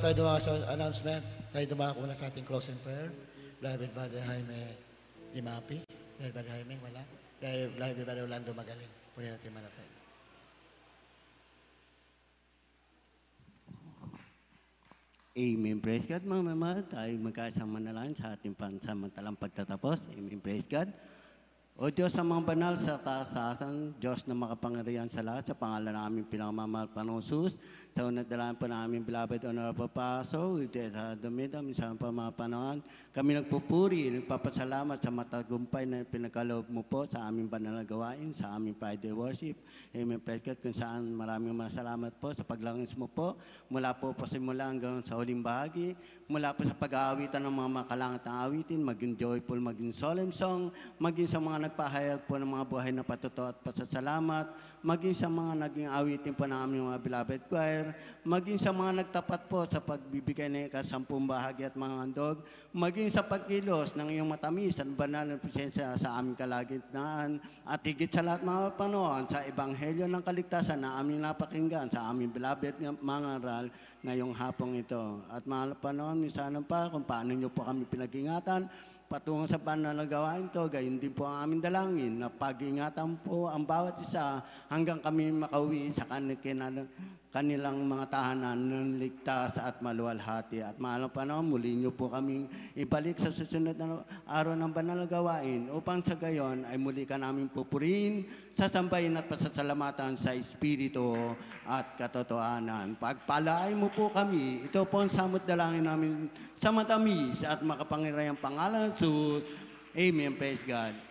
bago tayo dumawa sa announcement, tayo dumawa muna sa ating close in prayer. Live by the Jaime Dimapi. Live by the Jaime, wala. Live, live by the Orlando Magaling. Puli natin manapay. Amen. Praise God, mga mama. Tayo magkasama na lang sa ating pansamantalang pagtatapos. Amen. Praise God. O Diyos sa mga banal sa taas taasasan, Diyos na makapangyarihan sa lahat, sa pangalan ng aming pinamamahal Panginoon na nadalaan po namin beloved Honorable Paso, damit ang isang pa mga panahon. Kami nagpupuri, nagpapasalamat sa matagumpay na pinagkaloob mo po sa aming banal na gawain, sa aming Friday worship. Amen. Praise God kung saan maraming salamat po sa paglangis mo po. Mula po po simula hanggang sa huling bahagi, mula po sa pag-aawitan ng mga makalangat na awitin, maging joyful, maging solemn song, maging sa mga nagpahayag po ng mga buhay na patuto at pasasalamat, maging sa mga naging awitin po ng aming mga beloved choir, maging sa mga nagtapat po sa pagbibigay ng ikasampung bahagi at mga handog, maging sa pagkilos ng iyong matamis at banal na presensya sa aming kalagitnaan, at higit sa lahat mga panoon sa Ebanghelyo ng Kaligtasan na aming napakinggan sa aming beloved mga aral ngayong hapong ito. At mga panoon, minsan pa kung paano niyo po kami pinag-ingatan, patungo sa pananagawain to, gayon din po ang aming dalangin na pag-ingatan po ang bawat isa hanggang kami makauwi sa kanilang kanilang mga tahanan ng ligtas at maluwalhati. At maalang panahon, muli niyo po kaming ibalik sa susunod na araw ng banal gawain upang sa gayon ay muli ka namin pupurihin, sasambahin at pasasalamatan sa Espiritu at katotohanan. Pagpalaay mo po kami, ito po ang samot dalangin namin sa matamis at makapangirayang pangalan, Jesus. Amen. Praise God.